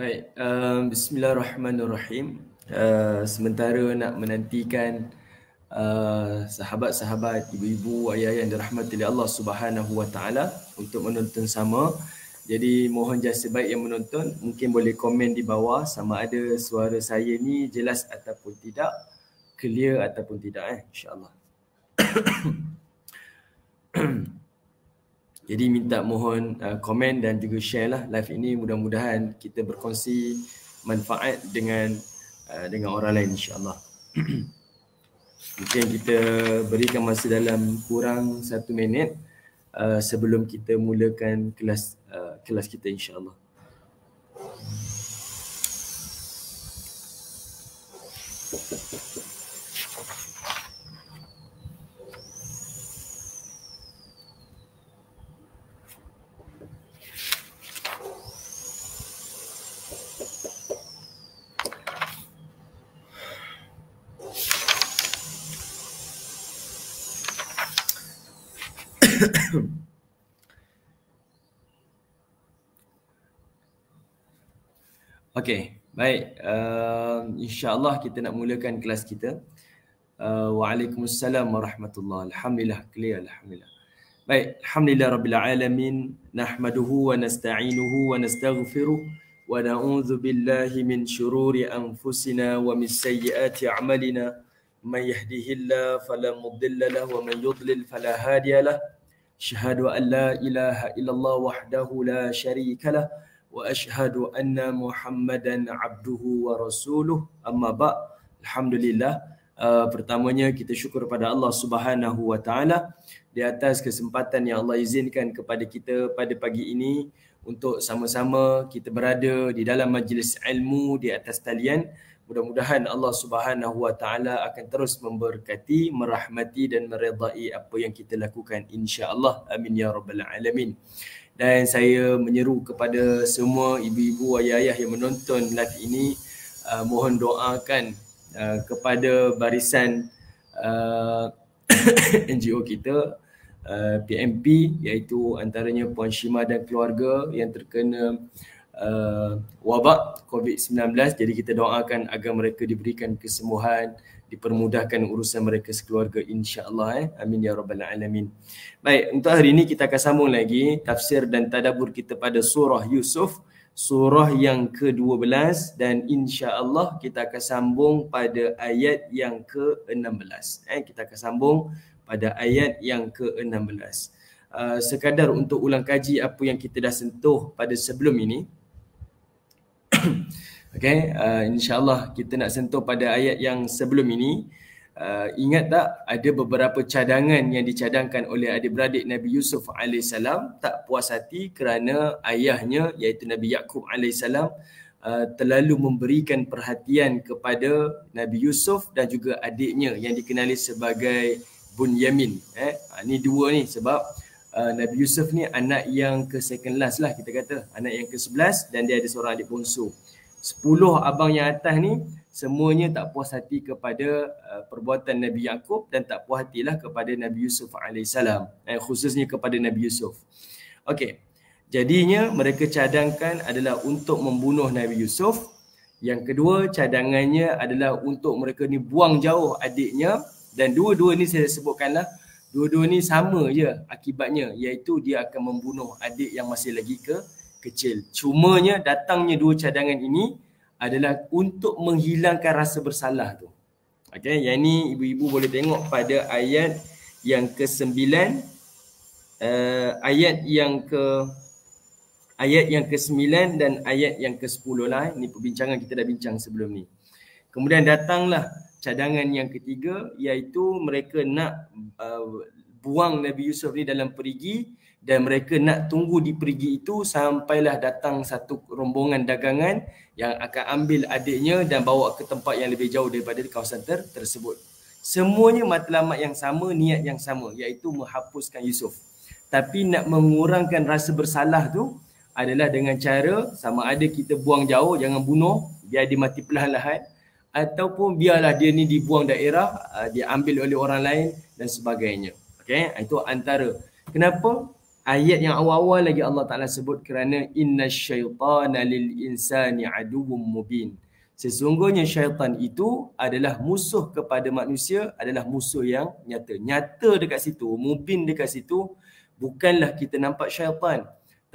Baik, um, bismillahirrahmanirrahim. Uh, sementara nak menantikan uh, sahabat-sahabat, ibu-ibu, ayah-ayah yang dirahmati oleh Allah Subhanahu untuk menonton sama. Jadi mohon jasa baik yang menonton, mungkin boleh komen di bawah sama ada suara saya ni jelas ataupun tidak, clear ataupun tidak eh, Insyaallah Jadi minta mohon uh, komen dan juga share lah live ini mudah-mudahan kita berkongsi manfaat dengan uh, dengan orang lain insyaAllah. Mungkin kita berikan masa dalam kurang satu minit uh, sebelum kita mulakan kelas uh, kelas kita insyaAllah. Baik, uh, insyaAllah kita nak mulakan kelas kita. Uh, Waalaikumsalam warahmatullahi Alhamdulillah, clear, Alhamdulillah. Baik, Alhamdulillah Rabbil Alamin. Nahmaduhu wa nasta'inuhu wa nasta'ghfiruh. Wa na'udhu billahi min syururi anfusina wa min sayyiati amalina. Man yahdihillah falamudillalah wa man yudlil falahadiyalah. Syahadu an la ilaha illallah wahdahu la syarikalah. واشهد ان محمدا عبده ورسوله اما بعد الحمد alhamdulillah. Uh, pertamanya kita syukur pada Allah Subhanahu Wa Taala di atas kesempatan yang Allah izinkan kepada kita pada pagi ini untuk sama-sama kita berada di dalam majlis ilmu di atas talian. Mudah-mudahan Allah Subhanahu Wa Taala akan terus memberkati, merahmati dan meredai apa yang kita lakukan insya-Allah. Amin ya rabbal alamin dan saya menyeru kepada semua ibu-ibu ayah-ayah yang menonton live ini uh, mohon doakan uh, kepada barisan uh, NGO kita uh, PMP iaitu antaranya Puan Shima dan keluarga yang terkena uh, wabak COVID-19 jadi kita doakan agar mereka diberikan kesembuhan dipermudahkan urusan mereka sekeluarga insya-Allah eh. Amin ya rabbal alamin. Baik, untuk hari ini kita akan sambung lagi tafsir dan tadabbur kita pada surah Yusuf surah yang ke-12 dan insya-Allah kita akan sambung pada ayat yang ke-16. Eh kita akan sambung pada ayat yang ke-16. Uh, sekadar untuk ulang kaji apa yang kita dah sentuh pada sebelum ini. Okay, uh, insyaAllah kita nak sentuh pada ayat yang sebelum ini. Uh, ingat tak ada beberapa cadangan yang dicadangkan oleh adik-beradik Nabi Yusuf AS tak puas hati kerana ayahnya iaitu Nabi Yaakob AS uh, terlalu memberikan perhatian kepada Nabi Yusuf dan juga adiknya yang dikenali sebagai Bunyamin. Eh? Uh, ni dua ni sebab uh, Nabi Yusuf ni anak yang ke second last lah kita kata. Anak yang ke sebelas dan dia ada seorang adik bongsu sepuluh abang yang atas ni semuanya tak puas hati kepada uh, perbuatan Nabi Yaakob dan tak puas hatilah kepada Nabi Yusuf AS eh, khususnya kepada Nabi Yusuf Okey, jadinya mereka cadangkan adalah untuk membunuh Nabi Yusuf yang kedua cadangannya adalah untuk mereka ni buang jauh adiknya dan dua-dua ni saya sebutkanlah dua-dua ni sama je akibatnya iaitu dia akan membunuh adik yang masih lagi ke kecil. Cumanya datangnya dua cadangan ini adalah untuk menghilangkan rasa bersalah tu. Okey, yang ini ibu-ibu boleh tengok pada ayat yang ke-9 uh, eh, ayat yang ke ayat yang ke-9 dan ayat yang ke-10 lah. Eh. Ini perbincangan kita dah bincang sebelum ni. Kemudian datanglah cadangan yang ketiga iaitu mereka nak uh, buang Nabi Yusuf ni dalam perigi dan mereka nak tunggu di perigi itu sampailah datang satu rombongan dagangan yang akan ambil adiknya dan bawa ke tempat yang lebih jauh daripada kawasan ter- tersebut. Semuanya matlamat yang sama, niat yang sama iaitu menghapuskan Yusuf. Tapi nak mengurangkan rasa bersalah tu adalah dengan cara sama ada kita buang jauh, jangan bunuh, biar dia mati perlahan-lahan ataupun biarlah dia ni dibuang daerah, ah, diambil oleh orang lain dan sebagainya. Okay, itu antara. Kenapa? ayat yang awal-awal lagi Allah Taala sebut kerana inna syaitana lil insani aduwwum mubin sesungguhnya syaitan itu adalah musuh kepada manusia adalah musuh yang nyata nyata dekat situ mubin dekat situ bukanlah kita nampak syaitan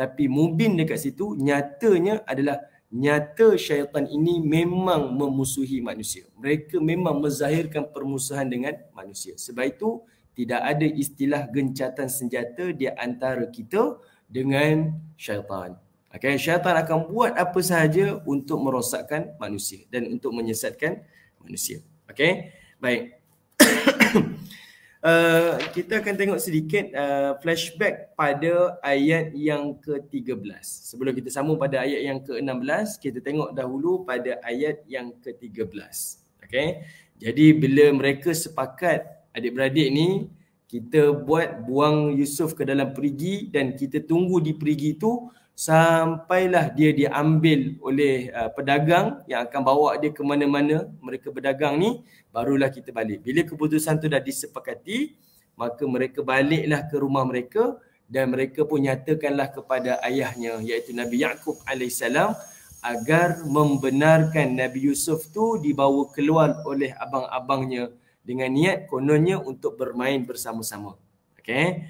tapi mubin dekat situ nyatanya adalah nyata syaitan ini memang memusuhi manusia mereka memang menzahirkan permusuhan dengan manusia sebab itu tidak ada istilah gencatan senjata di antara kita dengan syaitan. Okay, syaitan akan buat apa sahaja untuk merosakkan manusia dan untuk menyesatkan manusia. Okay, baik. uh, kita akan tengok sedikit uh, flashback pada ayat yang ke-13. Sebelum kita sambung pada ayat yang ke-16, kita tengok dahulu pada ayat yang ke-13. Okay, jadi bila mereka sepakat adik-beradik ni kita buat buang Yusuf ke dalam perigi dan kita tunggu di perigi tu sampailah dia diambil oleh uh, pedagang yang akan bawa dia ke mana-mana mereka berdagang ni barulah kita balik. Bila keputusan tu dah disepakati maka mereka baliklah ke rumah mereka dan mereka pun nyatakanlah kepada ayahnya iaitu Nabi Yaakob AS agar membenarkan Nabi Yusuf tu dibawa keluar oleh abang-abangnya dengan niat kononnya untuk bermain bersama-sama. Okey.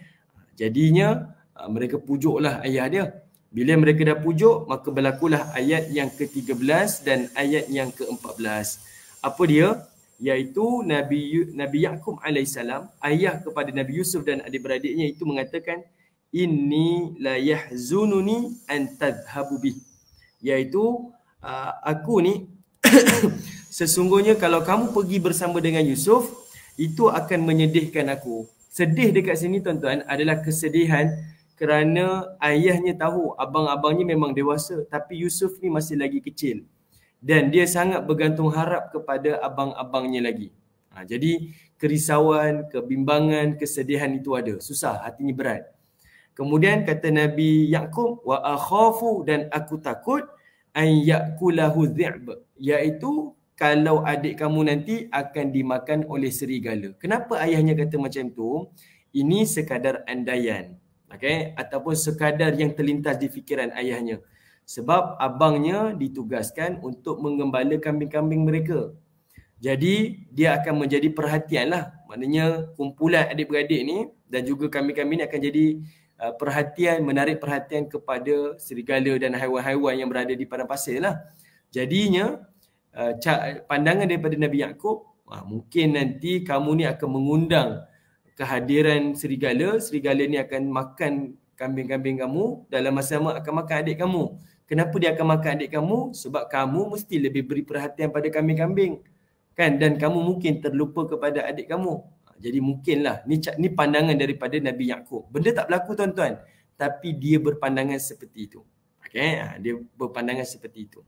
Jadinya ah, mereka pujuklah ayah dia. Bila mereka dah pujuk, maka berlakulah ayat yang ke-13 dan ayat yang ke-14. Apa dia? Yaitu Nabi Nabi Yaakum Salam ayah kepada Nabi Yusuf dan adik-beradiknya itu mengatakan, Inni la yahzununi antadhabu bih. Iaitu, ah, aku ni sesungguhnya kalau kamu pergi bersama dengan Yusuf itu akan menyedihkan aku sedih dekat sini tuan-tuan adalah kesedihan kerana ayahnya tahu abang-abangnya memang dewasa tapi Yusuf ni masih lagi kecil dan dia sangat bergantung harap kepada abang-abangnya lagi ha, jadi kerisauan, kebimbangan, kesedihan itu ada susah, hatinya berat kemudian kata Nabi Ya'qub wa akhafu dan aku takut an yakulahu zi'b kalau adik kamu nanti akan dimakan oleh serigala. Kenapa ayahnya kata macam tu? Ini sekadar andaian. Okay? Ataupun sekadar yang terlintas di fikiran ayahnya. Sebab abangnya ditugaskan untuk mengembala kambing-kambing mereka. Jadi dia akan menjadi perhatian lah. Maknanya kumpulan adik-beradik ni dan juga kambing-kambing ni akan jadi uh, perhatian, menarik perhatian kepada serigala dan haiwan-haiwan yang berada di padang pasir lah. Jadinya uh, pandangan daripada Nabi Yaakob uh, mungkin nanti kamu ni akan mengundang kehadiran serigala serigala ni akan makan kambing-kambing kamu dalam masa sama akan makan adik kamu kenapa dia akan makan adik kamu sebab kamu mesti lebih beri perhatian pada kambing-kambing kan dan kamu mungkin terlupa kepada adik kamu ah, jadi mungkinlah ni ni pandangan daripada Nabi Yakub. Benda tak berlaku tuan-tuan, tapi dia berpandangan seperti itu. Okey, ah, dia berpandangan seperti itu.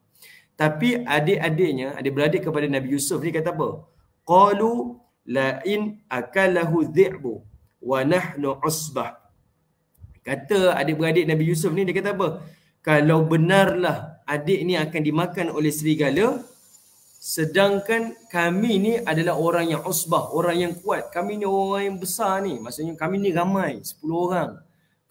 Tapi adik-adiknya, adik beradik kepada Nabi Yusuf ni kata apa? Qalu la in akalahu dhi'bu wa nahnu usbah. Kata adik-beradik Nabi Yusuf ni dia kata apa? Kalau benarlah adik ni akan dimakan oleh serigala sedangkan kami ni adalah orang yang usbah, orang yang kuat. Kami ni orang yang besar ni. Maksudnya kami ni ramai, 10 orang.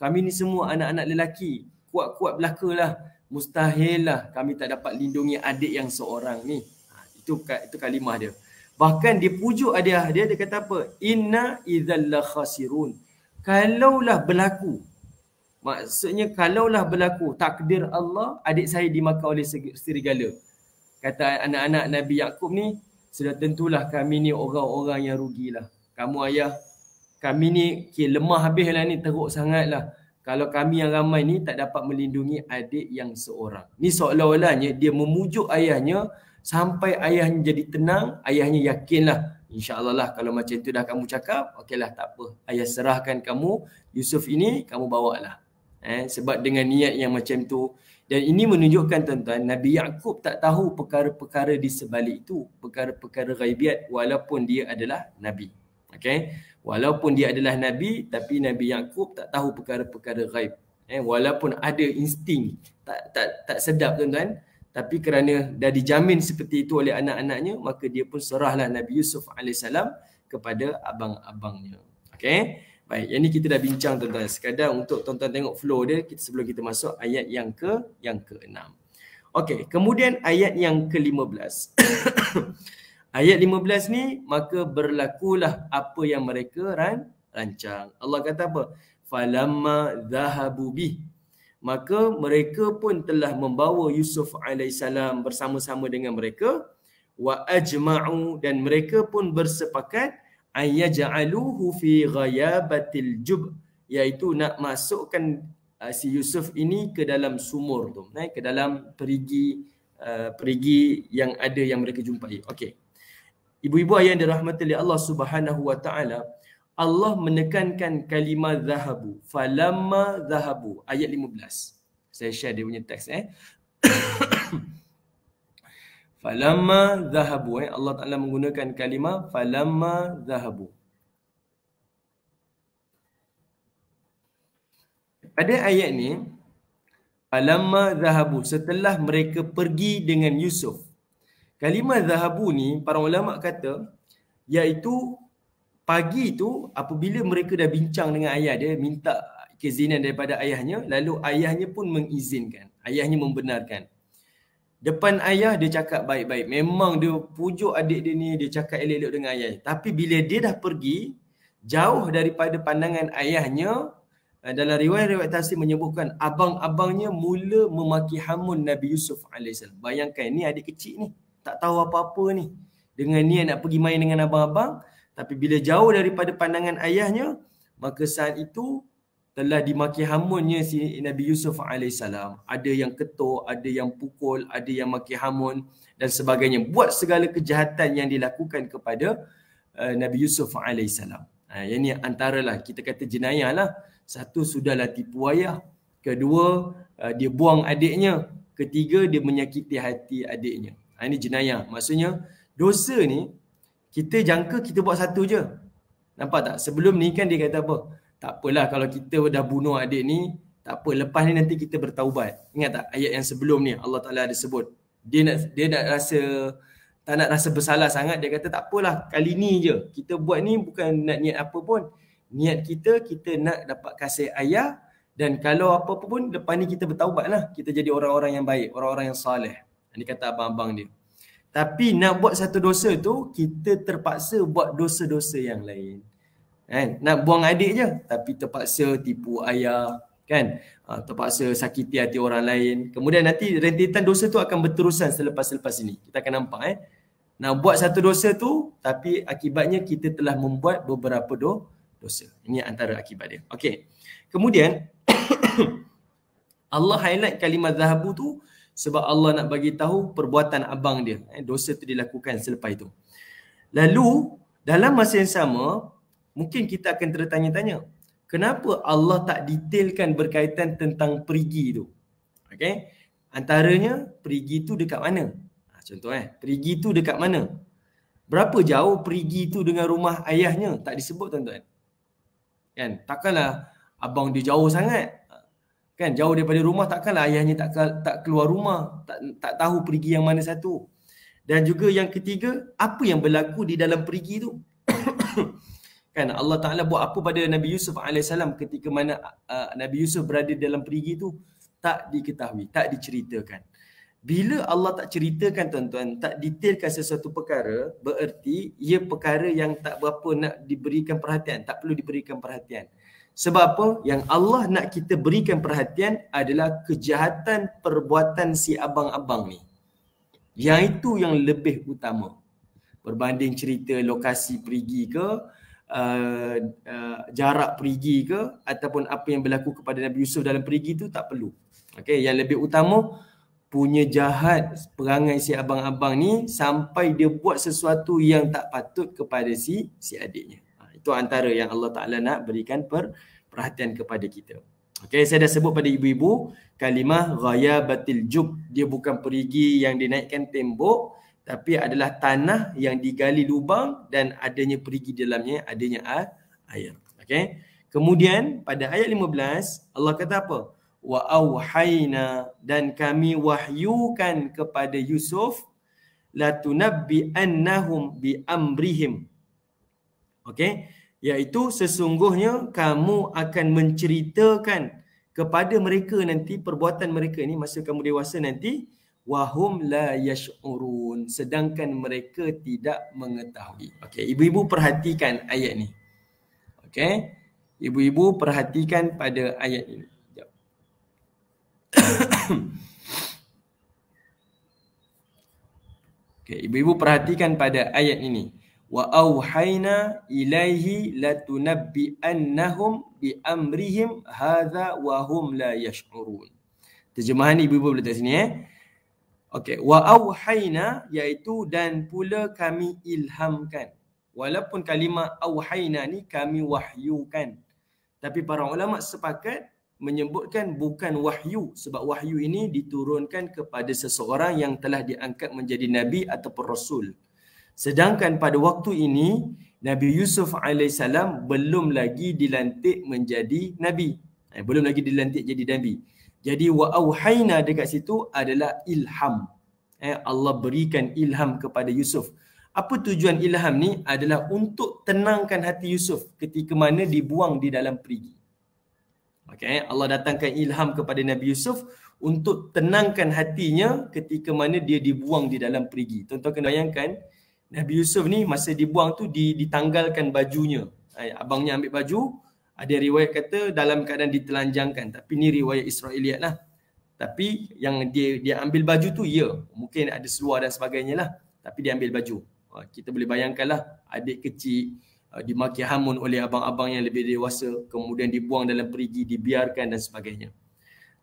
Kami ni semua anak-anak lelaki. Kuat-kuat belakalah. Mustahil lah kami tak dapat lindungi adik yang seorang ni. Ha, itu itu kalimah dia. Bahkan dia pujuk adik dia, dia kata apa? Inna idhal lakhasirun. Kalaulah berlaku. Maksudnya kalaulah berlaku takdir Allah, adik saya dimakan oleh serigala. Kata anak-anak Nabi Yaakob ni, sudah tentulah kami ni orang-orang yang rugilah. Kamu ayah, kami ni okay, lemah habislah ni teruk sangatlah kalau kami yang ramai ni tak dapat melindungi adik yang seorang. Ni seolah-olahnya dia memujuk ayahnya sampai ayahnya jadi tenang, ayahnya yakinlah. InsyaAllah lah kalau macam tu dah kamu cakap, okeylah tak apa. Ayah serahkan kamu, Yusuf ini kamu bawa lah. Eh, sebab dengan niat yang macam tu. Dan ini menunjukkan tuan-tuan, Nabi Yaakob tak tahu perkara-perkara di sebalik itu. Perkara-perkara ghaibiat walaupun dia adalah Nabi. Okay walaupun dia adalah nabi tapi nabi Yakub tak tahu perkara-perkara gaib. eh walaupun ada insting tak tak tak sedap tuan-tuan tapi kerana dah dijamin seperti itu oleh anak-anaknya maka dia pun serahlah nabi Yusuf alaihissalam kepada abang-abangnya Okay, baik yang ni kita dah bincang tuan-tuan sekadar untuk tuan-tuan tengok flow dia kita sebelum kita masuk ayat yang ke yang ke-6 okey kemudian ayat yang ke-15 Ayat 15 ni maka berlakulah apa yang mereka ran, rancang. Allah kata apa? Falamma zahabu bih. Maka mereka pun telah membawa Yusuf alaihissalam bersama-sama dengan mereka wa ajma'u dan mereka pun bersepakat ayaj'aluhu fi ghayabatil jub iaitu nak masukkan uh, si Yusuf ini ke dalam sumur tu eh, ke dalam perigi uh, perigi yang ada yang mereka jumpai okey Ibu-ibu ayah yang dirahmati oleh Allah Subhanahu wa taala, Allah menekankan kalimah zahabu. Falamma zahabu ayat 15. Saya share dia punya teks eh. falamma zahabu eh Allah Taala menggunakan kalimah falamma zahabu. Pada ayat ni falamma zahabu setelah mereka pergi dengan Yusuf. Kalimah zahabu ni para ulama kata iaitu pagi tu apabila mereka dah bincang dengan ayah dia minta keizinan daripada ayahnya lalu ayahnya pun mengizinkan ayahnya membenarkan depan ayah dia cakap baik-baik memang dia pujuk adik dia ni dia cakap elok-elok dengan ayah tapi bila dia dah pergi jauh daripada pandangan ayahnya eh, dalam riwayat-riwayat tafsir menyebutkan abang-abangnya mula memaki hamun Nabi Yusuf alaihissalam bayangkan ni adik kecil ni tak tahu apa-apa ni dengan niat nak pergi main dengan abang-abang tapi bila jauh daripada pandangan ayahnya maka saat itu telah dimaki hamunnya si Nabi Yusuf AS. Ada yang ketuk, ada yang pukul, ada yang maki hamun dan sebagainya. Buat segala kejahatan yang dilakukan kepada uh, Nabi Yusuf AS. Ha, eh, yang ni antaralah kita kata jenayah lah. Satu, sudahlah tipu ayah. Kedua, uh, dia buang adiknya. Ketiga, dia menyakiti hati adiknya. Ha, ini jenayah. Maksudnya dosa ni kita jangka kita buat satu je. Nampak tak? Sebelum ni kan dia kata apa? Tak apalah kalau kita dah bunuh adik ni, tak apa. Lepas ni nanti kita bertaubat. Ingat tak ayat yang sebelum ni Allah Taala ada sebut. Dia nak dia nak rasa tak nak rasa bersalah sangat dia kata tak apalah kali ni je. Kita buat ni bukan nak niat apa pun. Niat kita kita nak dapat kasih ayah dan kalau apa-apa pun lepas ni kita bertaubatlah. Kita jadi orang-orang yang baik, orang-orang yang soleh. Ini kata abang-abang dia. Tapi nak buat satu dosa tu, kita terpaksa buat dosa-dosa yang lain. Kan? Nak buang adik je, tapi terpaksa tipu ayah. Kan? Ha, terpaksa sakiti hati orang lain. Kemudian nanti rentetan dosa tu akan berterusan selepas-selepas ini. Kita akan nampak eh. Nak buat satu dosa tu, tapi akibatnya kita telah membuat beberapa do dosa. Ini antara akibat dia. Okey. Kemudian, Allah highlight kalimat zahabu tu sebab Allah nak bagi tahu perbuatan abang dia eh, dosa tu dilakukan selepas itu lalu dalam masa yang sama mungkin kita akan tertanya-tanya kenapa Allah tak detailkan berkaitan tentang perigi tu Okay, antaranya perigi tu dekat mana ha, contoh eh perigi tu dekat mana berapa jauh perigi tu dengan rumah ayahnya tak disebut tuan-tuan kan takkanlah abang dia jauh sangat kan jauh daripada rumah takkanlah ayahnya tak tak keluar rumah tak tak tahu pergi yang mana satu dan juga yang ketiga apa yang berlaku di dalam pergi tu kan Allah Taala buat apa pada Nabi Yusuf alaihissalam ketika mana uh, Nabi Yusuf berada dalam perigi tu tak diketahui tak diceritakan bila Allah tak ceritakan tuan-tuan tak detailkan sesuatu perkara bererti ia perkara yang tak berapa nak diberikan perhatian tak perlu diberikan perhatian sebab apa? Yang Allah nak kita berikan perhatian adalah kejahatan perbuatan si abang-abang ni. Yang itu yang lebih utama. Berbanding cerita lokasi perigi ke, uh, uh, jarak perigi ke, ataupun apa yang berlaku kepada Nabi Yusuf dalam perigi tu tak perlu. Okay, yang lebih utama, punya jahat perangai si abang-abang ni sampai dia buat sesuatu yang tak patut kepada si si adiknya. Itu antara yang Allah Ta'ala nak berikan per perhatian kepada kita. Okay, saya dah sebut pada ibu-ibu kalimah ghaya batil jub. Dia bukan perigi yang dinaikkan tembok tapi adalah tanah yang digali lubang dan adanya perigi dalamnya, adanya air. Okay. Kemudian pada ayat 15 Allah kata apa? Wa auhayna dan kami wahyukan kepada Yusuf la latunabbi annahum bi amrihim Okey, iaitu sesungguhnya kamu akan menceritakan kepada mereka nanti perbuatan mereka ni masa kamu dewasa nanti wahum la yash'urun sedangkan mereka tidak mengetahui. Okey, ibu-ibu perhatikan ayat ni. Okey. Ibu-ibu perhatikan pada ayat ini. okay, ibu-ibu perhatikan pada ayat ini wa auhayna ilaihi latunabbi annahum bi amrihim hadha wa hum la yash'urun. Terjemahan ibu bapa boleh tengok sini eh. Okey, wa auhayna iaitu dan pula kami ilhamkan. Walaupun kalimah auhayna ni kami wahyukan. Tapi para ulama sepakat menyebutkan bukan wahyu sebab wahyu ini diturunkan kepada seseorang yang telah diangkat menjadi nabi atau rasul. Sedangkan pada waktu ini Nabi Yusuf AS belum lagi dilantik menjadi Nabi. Eh, belum lagi dilantik jadi Nabi. Jadi wa'auhayna dekat situ adalah ilham. Eh, Allah berikan ilham kepada Yusuf. Apa tujuan ilham ni adalah untuk tenangkan hati Yusuf ketika mana dibuang di dalam perigi. Okay, eh, Allah datangkan ilham kepada Nabi Yusuf untuk tenangkan hatinya ketika mana dia dibuang di dalam perigi. Tuan-tuan kena bayangkan, Nabi Yusuf ni masa dibuang tu ditanggalkan bajunya. Eh, abangnya ambil baju, ada riwayat kata dalam keadaan ditelanjangkan. Tapi ni riwayat Israeliat lah. Tapi yang dia dia ambil baju tu ya. Mungkin ada seluar dan sebagainya lah. Tapi dia ambil baju. Ah, kita boleh bayangkan lah adik kecil ah, dimaki hamun oleh abang-abang yang lebih dewasa. Kemudian dibuang dalam perigi, dibiarkan dan sebagainya.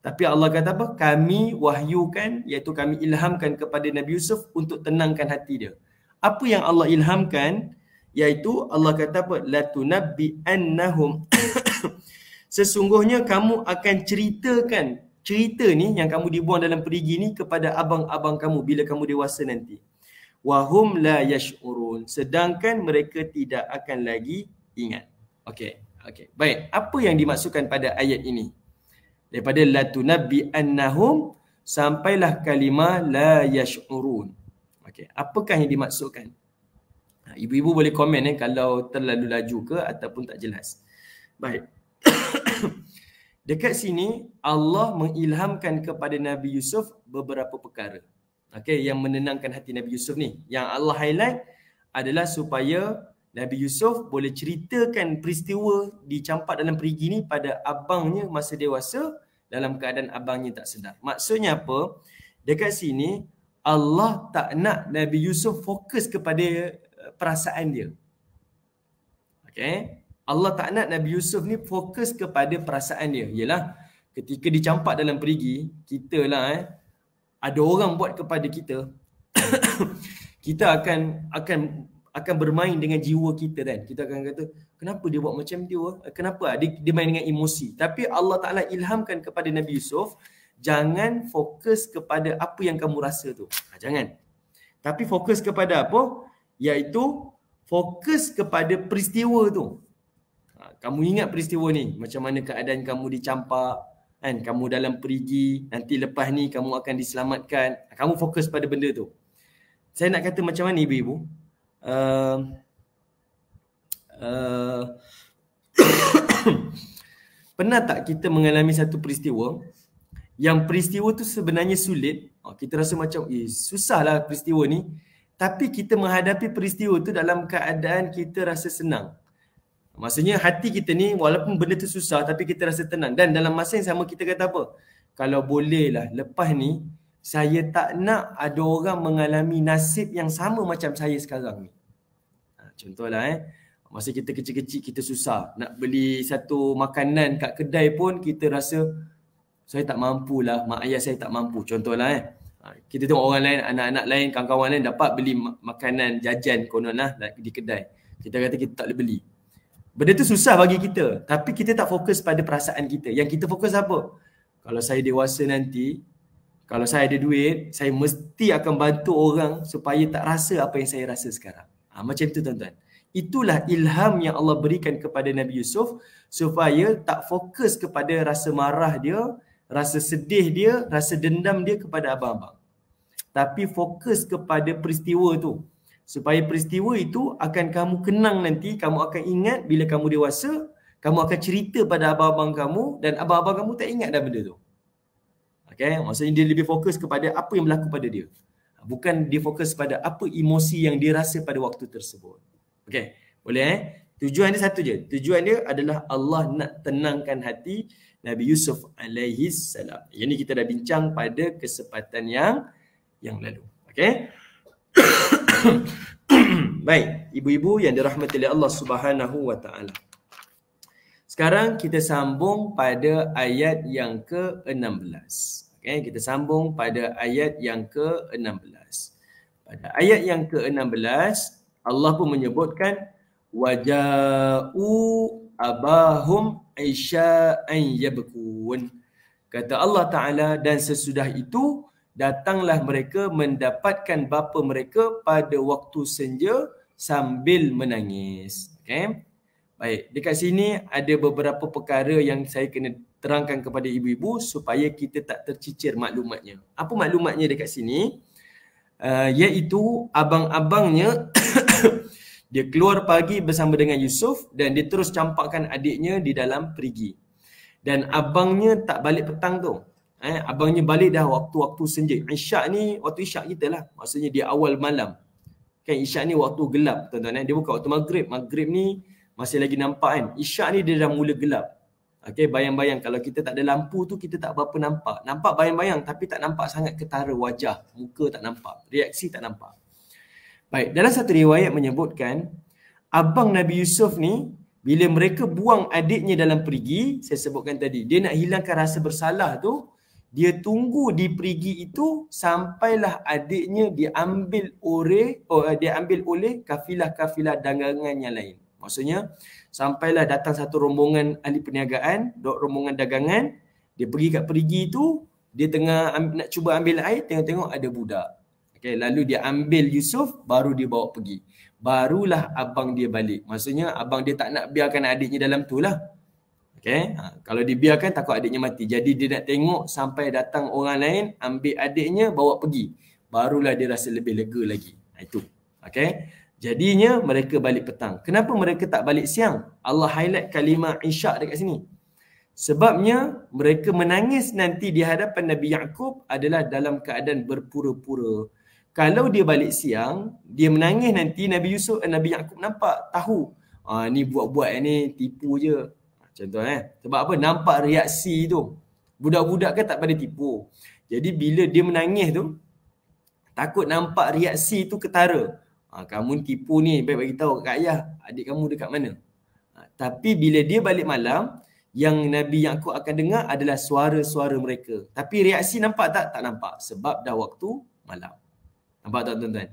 Tapi Allah kata apa? Kami wahyukan iaitu kami ilhamkan kepada Nabi Yusuf untuk tenangkan hati dia apa yang Allah ilhamkan iaitu Allah kata apa latunabbi annahum sesungguhnya kamu akan ceritakan cerita ni yang kamu dibuang dalam perigi ni kepada abang-abang kamu bila kamu dewasa nanti wahum la yashurun sedangkan mereka tidak akan lagi ingat okey okey baik apa yang dimasukkan pada ayat ini daripada La latunabbi annahum sampailah kalimah la yashurun Okey, apakah yang dimaksudkan? Ha, ibu-ibu boleh komen eh kalau terlalu laju ke ataupun tak jelas. Baik. Dekat sini Allah mengilhamkan kepada Nabi Yusuf beberapa perkara. Okay, yang menenangkan hati Nabi Yusuf ni, yang Allah highlight adalah supaya Nabi Yusuf boleh ceritakan peristiwa dicampak dalam perigi ni pada abangnya masa dewasa dalam keadaan abangnya tak sedar. Maksudnya apa? Dekat sini Allah tak nak Nabi Yusuf fokus kepada eh, perasaan dia. Okay. Allah tak nak Nabi Yusuf ni fokus kepada perasaan dia. Yalah ketika dicampak dalam perigi, kita lah eh, ada orang buat kepada kita, kita akan akan akan bermain dengan jiwa kita kan. Kita akan kata, kenapa dia buat macam dia? Kenapa? Ah, dia, dia main dengan emosi. Tapi Allah Ta'ala ilhamkan kepada Nabi Yusuf, jangan fokus kepada apa yang kamu rasa tu. Ha, jangan. Tapi fokus kepada apa? Iaitu fokus kepada peristiwa tu. Ha, kamu ingat peristiwa ni, macam mana keadaan kamu dicampak, kan? Kamu dalam perigi, nanti lepas ni kamu akan diselamatkan. Ha, kamu fokus pada benda tu. Saya nak kata macam mana ibu-ibu? Uh, uh, pernah tak kita mengalami satu peristiwa yang peristiwa tu sebenarnya sulit ah, kita rasa macam eh susahlah peristiwa ni tapi kita menghadapi peristiwa tu dalam keadaan kita rasa senang maksudnya hati kita ni walaupun benda tu susah tapi kita rasa tenang dan dalam masa yang sama kita kata apa kalau bolehlah lepas ni saya tak nak ada orang mengalami nasib yang sama macam saya sekarang ni ah, contohlah eh masa kita kecil-kecil kita susah nak beli satu makanan kat kedai pun kita rasa saya tak mampu lah, mak ayah saya tak mampu. Contohlah eh. Ha, kita tengok orang lain, anak-anak lain, kawan-kawan lain dapat beli makanan jajan konon lah di kedai. Kita kata kita tak boleh beli. Benda tu susah bagi kita. Tapi kita tak fokus pada perasaan kita. Yang kita fokus apa? Kalau saya dewasa nanti, kalau saya ada duit, saya mesti akan bantu orang supaya tak rasa apa yang saya rasa sekarang. Ha, macam tu tuan-tuan. Itulah ilham yang Allah berikan kepada Nabi Yusuf supaya tak fokus kepada rasa marah dia, rasa sedih dia, rasa dendam dia kepada abang-abang. Tapi fokus kepada peristiwa tu. Supaya peristiwa itu akan kamu kenang nanti, kamu akan ingat bila kamu dewasa, kamu akan cerita pada abang-abang kamu dan abang-abang kamu tak ingat dah benda tu. Okay, maksudnya dia lebih fokus kepada apa yang berlaku pada dia. Bukan dia fokus pada apa emosi yang dia rasa pada waktu tersebut. Okay, boleh eh? Tujuan dia satu je. Tujuan dia adalah Allah nak tenangkan hati Nabi Yusuf alaihi salam. Yang ini kita dah bincang pada kesempatan yang yang lalu. Okey. Baik, ibu-ibu yang dirahmati oleh Allah Subhanahu wa taala. Sekarang kita sambung pada ayat yang ke-16. Okey, kita sambung pada ayat yang ke-16. Pada ayat yang ke-16, Allah pun menyebutkan wajau abahum isya'an yabkun kata Allah taala dan sesudah itu datanglah mereka mendapatkan bapa mereka pada waktu senja sambil menangis okey baik dekat sini ada beberapa perkara yang saya kena terangkan kepada ibu-ibu supaya kita tak tercicir maklumatnya apa maklumatnya dekat sini uh, iaitu abang-abangnya dia keluar pagi bersama dengan Yusuf dan dia terus campakkan adiknya di dalam perigi. Dan abangnya tak balik petang tu. Eh, abangnya balik dah waktu-waktu senja. Isyak ni waktu isyak kita lah. Maksudnya dia awal malam. Kan isyak ni waktu gelap tuan-tuan. Eh. Dia buka waktu maghrib. Maghrib ni masih lagi nampak kan. Isyak ni dia dah mula gelap. Okay, bayang-bayang kalau kita tak ada lampu tu kita tak berapa nampak. Nampak bayang-bayang tapi tak nampak sangat ketara wajah. Muka tak nampak. Reaksi tak nampak. Baik, dalam satu riwayat menyebutkan abang Nabi Yusuf ni bila mereka buang adiknya dalam perigi, saya sebutkan tadi, dia nak hilangkan rasa bersalah tu, dia tunggu di perigi itu sampailah adiknya diambil oleh oh, eh, ambil oleh kafilah-kafilah dagangan yang lain. Maksudnya sampailah datang satu rombongan ahli perniagaan, dok rombongan dagangan, dia pergi kat perigi itu, dia tengah amb- nak cuba ambil air, tengok-tengok ada budak. Okay, lalu dia ambil Yusuf, baru dia bawa pergi. Barulah abang dia balik. Maksudnya abang dia tak nak biarkan adiknya dalam tu lah. Okay, ha, kalau dibiarkan takut adiknya mati. Jadi dia nak tengok sampai datang orang lain, ambil adiknya, bawa pergi. Barulah dia rasa lebih lega lagi. Ha, itu. Okay. Jadinya mereka balik petang. Kenapa mereka tak balik siang? Allah highlight kalimah Isyak dekat sini. Sebabnya mereka menangis nanti di hadapan Nabi Yaakob adalah dalam keadaan berpura-pura kalau dia balik siang dia menangis nanti Nabi Yusuf dan Nabi Yaakob nampak tahu ah ni buat-buat ni tipu je macam tu eh sebab apa nampak reaksi tu budak-budak kan tak pada tipu jadi bila dia menangis tu takut nampak reaksi tu ketara ah kamu tipu ni baik bagi tahu kat ayah adik kamu dekat mana ah, tapi bila dia balik malam yang Nabi Yaakob akan dengar adalah suara-suara mereka. Tapi reaksi nampak tak? Tak nampak. Sebab dah waktu malam. Nampak tak tuan-tuan?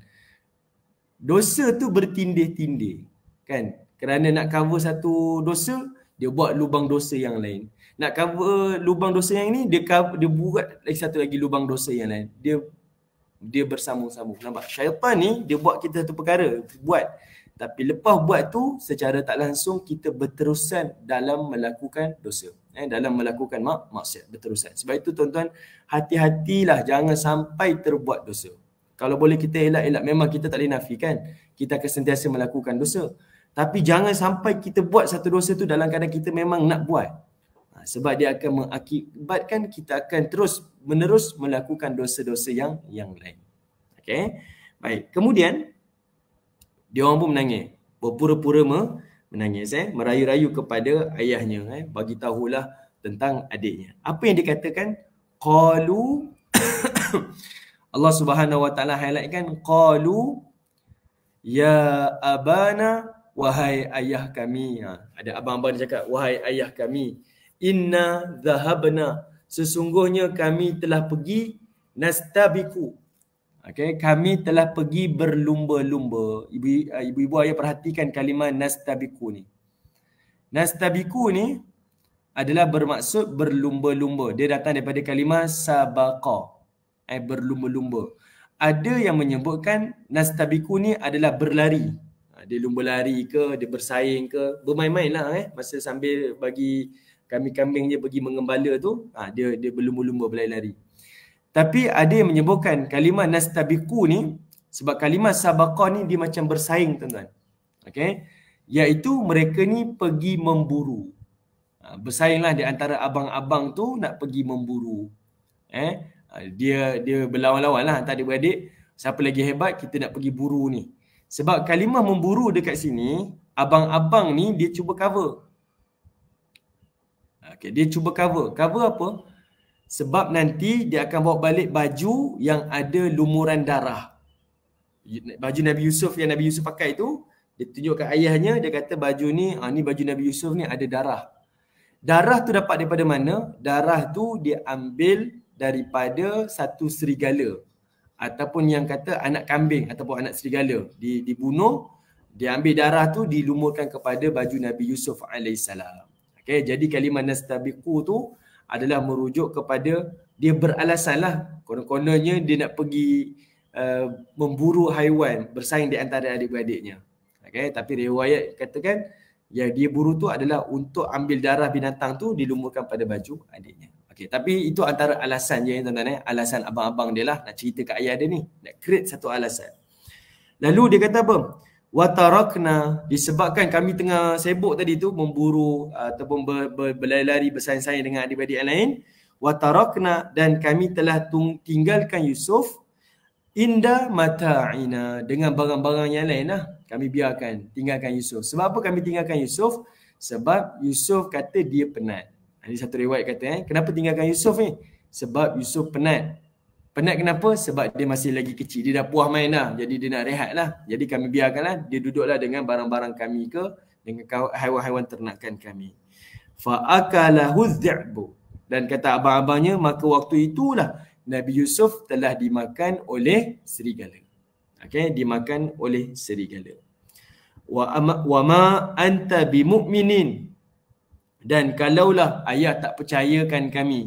Dosa tu bertindih-tindih. Kan? Kerana nak cover satu dosa, dia buat lubang dosa yang lain. Nak cover lubang dosa yang ni, dia cover, dia buat lagi satu lagi lubang dosa yang lain. Dia dia bersambung-sambung. Nampak? Syaitan ni dia buat kita satu perkara, buat. Tapi lepas buat tu, secara tak langsung kita berterusan dalam melakukan dosa. Eh, dalam melakukan mak maksiat berterusan. Sebab itu tuan-tuan, hati-hatilah jangan sampai terbuat dosa. Kalau boleh kita elak-elak memang kita tak boleh nafikan kita akan sentiasa melakukan dosa. Tapi jangan sampai kita buat satu dosa tu dalam keadaan kita memang nak buat. Ha, sebab dia akan mengakibatkan kita akan terus menerus melakukan dosa-dosa yang yang lain. Okay? Baik. Kemudian dia orang pun menangis. Berpura-pura menangis eh merayu-rayu kepada ayahnya eh bagi tahulah tentang adiknya. Apa yang dikatakan? Qalu Allah Subhanahu wa taala highlight kan qalu ya abana wahai ayah kami ha, ada abang-abang dia cakap wahai ayah kami inna zahabna sesungguhnya kami telah pergi nastabiku okey kami telah pergi berlumba-lumba eh, ibu-ibu ayah perhatikan kalimah nastabiku ni nastabiku ni adalah bermaksud berlumba-lumba dia datang daripada kalimah sabaqah eh, berlumba-lumba. Ada yang menyebutkan nastabiku ni adalah berlari. Ha, dia lumba lari ke, dia bersaing ke, bermain-main lah eh. Masa sambil bagi kambing-kambing dia pergi mengembala tu, ha, dia dia berlumba-lumba berlari-lari. Tapi ada yang menyebutkan kalimah nastabiku ni sebab kalimah sabaqah ni dia macam bersaing tuan-tuan. Okay. Iaitu mereka ni pergi memburu. Ha, bersainglah di antara abang-abang tu nak pergi memburu. Eh, Ah, dia dia berlawan-lawan lah antara adik-beradik siapa lagi hebat kita nak pergi buru ni sebab kalimah memburu dekat sini abang-abang ni dia cuba cover okay, dia cuba cover cover apa sebab nanti dia akan bawa balik baju yang ada lumuran darah baju Nabi Yusuf yang Nabi Yusuf pakai tu dia tunjukkan ayahnya dia kata baju ni ha, ni baju Nabi Yusuf ni ada darah darah tu dapat daripada mana darah tu dia ambil daripada satu serigala ataupun yang kata anak kambing ataupun anak serigala di, dibunuh diambil darah tu dilumurkan kepada baju Nabi Yusuf alaihissalam. Okay, jadi kalimah nastabiqu tu adalah merujuk kepada dia beralasan lah konon-kononnya dia nak pergi uh, memburu haiwan bersaing di antara adik adiknya Okay, tapi riwayat katakan yang dia buru tu adalah untuk ambil darah binatang tu dilumurkan pada baju adiknya. Okey, tapi itu antara alasan je tuan-tuan eh. Alasan abang-abang dia lah nak cerita kat ayah dia ni. Nak create satu alasan. Lalu dia kata apa? Watarakna disebabkan kami tengah sibuk tadi tu memburu ataupun ber, ber, berlari-lari bersaing-saing dengan adik-adik yang lain. Watarakna dan kami telah tung tinggalkan Yusuf inda mata'ina dengan barang-barang yang lain lah. Kami biarkan tinggalkan Yusuf. Sebab apa kami tinggalkan Yusuf? Sebab Yusuf kata dia penat. Ada satu riwayat kata eh, kenapa tinggalkan Yusuf ni? Sebab Yusuf penat. Penat kenapa? Sebab dia masih lagi kecil. Dia dah puas main dah. Jadi dia nak rehat lah. Jadi kami biarkanlah. Dia duduklah dengan barang-barang kami ke. Dengan haiwan-haiwan ternakan kami. Fa'akalahu zi'bu. Dan kata abang-abangnya, maka waktu itulah Nabi Yusuf telah dimakan oleh serigala. Okay, dimakan oleh serigala. Wa ma anta bimu'minin dan kalaulah ayah tak percayakan kami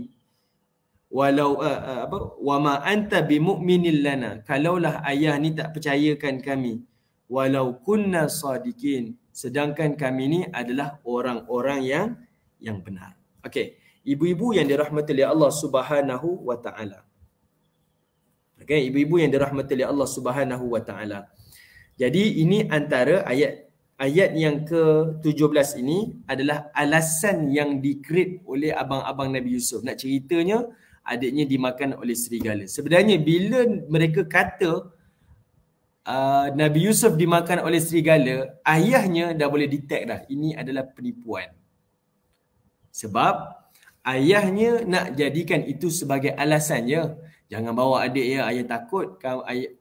walau uh, uh, apa wama anta bimu'minil lana kalaulah ayah ni tak percayakan kami walau kunna sadikin sedangkan kami ni adalah orang-orang yang yang benar okey ibu-ibu yang dirahmati oleh Allah Subhanahu wa taala okey ibu-ibu yang dirahmati oleh Allah Subhanahu wa taala jadi ini antara ayat ayat yang ke-17 ini adalah alasan yang dikrit oleh abang-abang Nabi Yusuf. Nak ceritanya adiknya dimakan oleh serigala. Sebenarnya bila mereka kata uh, Nabi Yusuf dimakan oleh serigala, ayahnya dah boleh detect dah. Ini adalah penipuan. Sebab ayahnya nak jadikan itu sebagai alasannya. Jangan bawa adik ya, ayah takut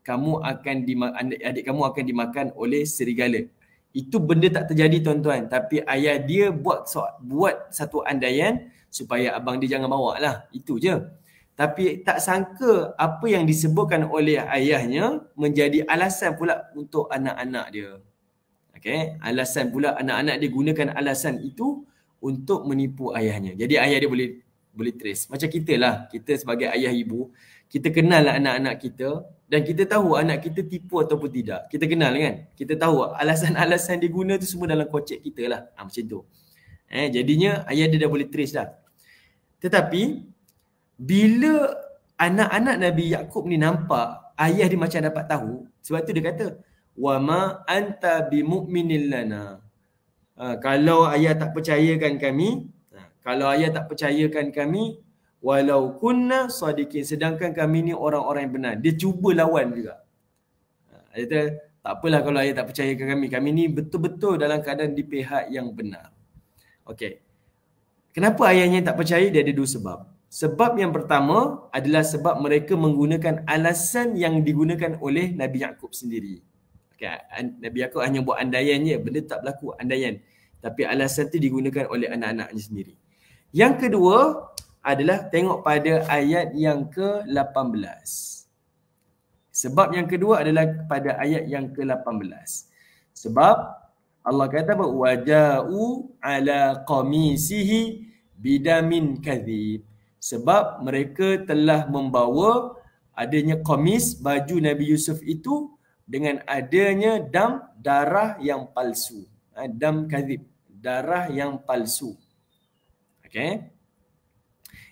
kamu akan dimakan adik kamu akan dimakan oleh serigala. Itu benda tak terjadi tuan-tuan tapi ayah dia buat buat satu andaian supaya abang dia jangan bawa lah. Itu je. Tapi tak sangka apa yang disebutkan oleh ayahnya menjadi alasan pula untuk anak-anak dia. Okay. Alasan pula anak-anak dia gunakan alasan itu untuk menipu ayahnya. Jadi ayah dia boleh boleh trace. Macam kita lah. Kita sebagai ayah ibu. Kita kenal lah anak-anak kita dan kita tahu anak kita tipu ataupun tidak. Kita kenal kan? Kita tahu alasan-alasan dia guna tu semua dalam kocek kita lah. Ha, macam tu. Eh, jadinya ayah dia dah boleh trace dah. Tetapi bila anak-anak Nabi Yakub ni nampak ayah dia macam dapat tahu, sebab tu dia kata, "Wa ma anta bi mu'minin lana." Ha, kalau ayah tak percayakan kami, ha, kalau ayah tak percayakan kami, walau kunna sadikin sedangkan kami ni orang-orang yang benar dia cuba lawan juga ha, dia kata tak apalah kalau ayah tak percaya kami kami ni betul-betul dalam keadaan di pihak yang benar okey kenapa ayahnya tak percaya dia ada dua sebab sebab yang pertama adalah sebab mereka menggunakan alasan yang digunakan oleh Nabi Yaakob sendiri okay. Nabi Yaakob hanya buat andaian je, benda tak berlaku andaian tapi alasan tu digunakan oleh anak-anaknya sendiri yang kedua, adalah tengok pada ayat yang ke-18. Sebab yang kedua adalah pada ayat yang ke-18. Sebab Allah kata bahawa waja'u ala qamisihi bidamin kadhib. Sebab mereka telah membawa adanya komis baju Nabi Yusuf itu dengan adanya dam darah yang palsu. Ha, dam kadhib. Darah yang palsu. Okay.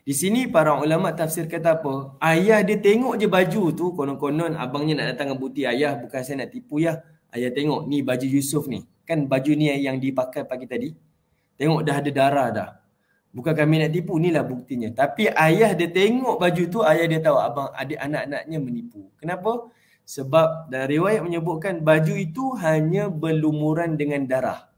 Di sini para ulama tafsir kata apa? Ayah dia tengok je baju tu konon-konon abangnya nak datang dengan buti ayah bukan saya nak tipu ya. Ayah tengok ni baju Yusuf ni. Kan baju ni yang dipakai pagi tadi. Tengok dah ada darah dah. Bukan kami nak tipu, inilah buktinya. Tapi ayah dia tengok baju tu, ayah dia tahu abang adik anak-anaknya menipu. Kenapa? Sebab dari riwayat menyebutkan baju itu hanya berlumuran dengan darah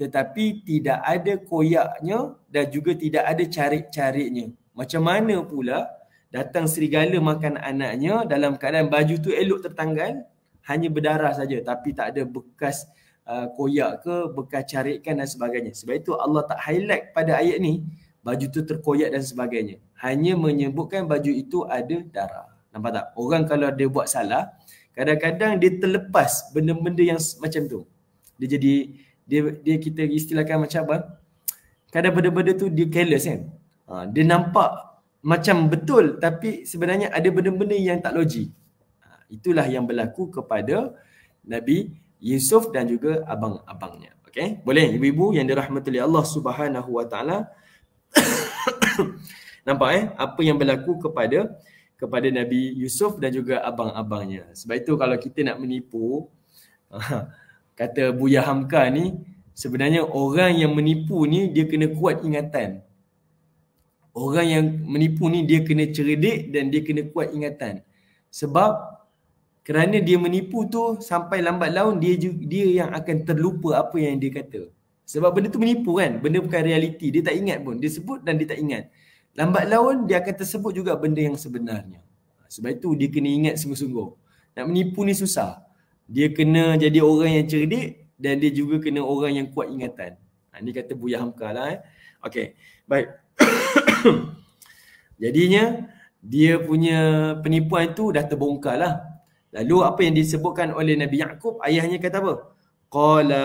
tetapi tidak ada koyaknya dan juga tidak ada carik-cariknya. Macam mana pula datang serigala makan anaknya dalam keadaan baju tu elok tertanggal, hanya berdarah saja tapi tak ada bekas uh, koyak ke, bekas carikan dan sebagainya. Sebab itu Allah tak highlight pada ayat ni baju tu terkoyak dan sebagainya. Hanya menyebutkan baju itu ada darah. Nampak tak? Orang kalau dia buat salah, kadang-kadang dia terlepas benda-benda yang macam tu. Dia jadi dia dia kita istilahkan macam apa? Kadang benda-benda tu dia careless kan. Ha, dia nampak macam betul tapi sebenarnya ada benda-benda yang tak logik. Ha, itulah yang berlaku kepada Nabi Yusuf dan juga abang-abangnya. Okay, Boleh ibu-ibu yang dirahmati Allah Subhanahu Wa Taala nampak eh apa yang berlaku kepada kepada Nabi Yusuf dan juga abang-abangnya. Sebab itu kalau kita nak menipu ha, kata Buya Hamka ni sebenarnya orang yang menipu ni dia kena kuat ingatan. Orang yang menipu ni dia kena cerdik dan dia kena kuat ingatan. Sebab kerana dia menipu tu sampai lambat laun dia dia yang akan terlupa apa yang dia kata. Sebab benda tu menipu kan? Benda bukan realiti. Dia tak ingat pun. Dia sebut dan dia tak ingat. Lambat laun dia akan tersebut juga benda yang sebenarnya. Sebab itu dia kena ingat sungguh-sungguh. Nak menipu ni susah dia kena jadi orang yang cerdik dan dia juga kena orang yang kuat ingatan. Ha, ini kata Buya Hamka lah eh. Okay, baik. Jadinya dia punya penipuan itu dah terbongkar lah. Lalu apa yang disebutkan oleh Nabi Yaakob, ayahnya kata apa? Qala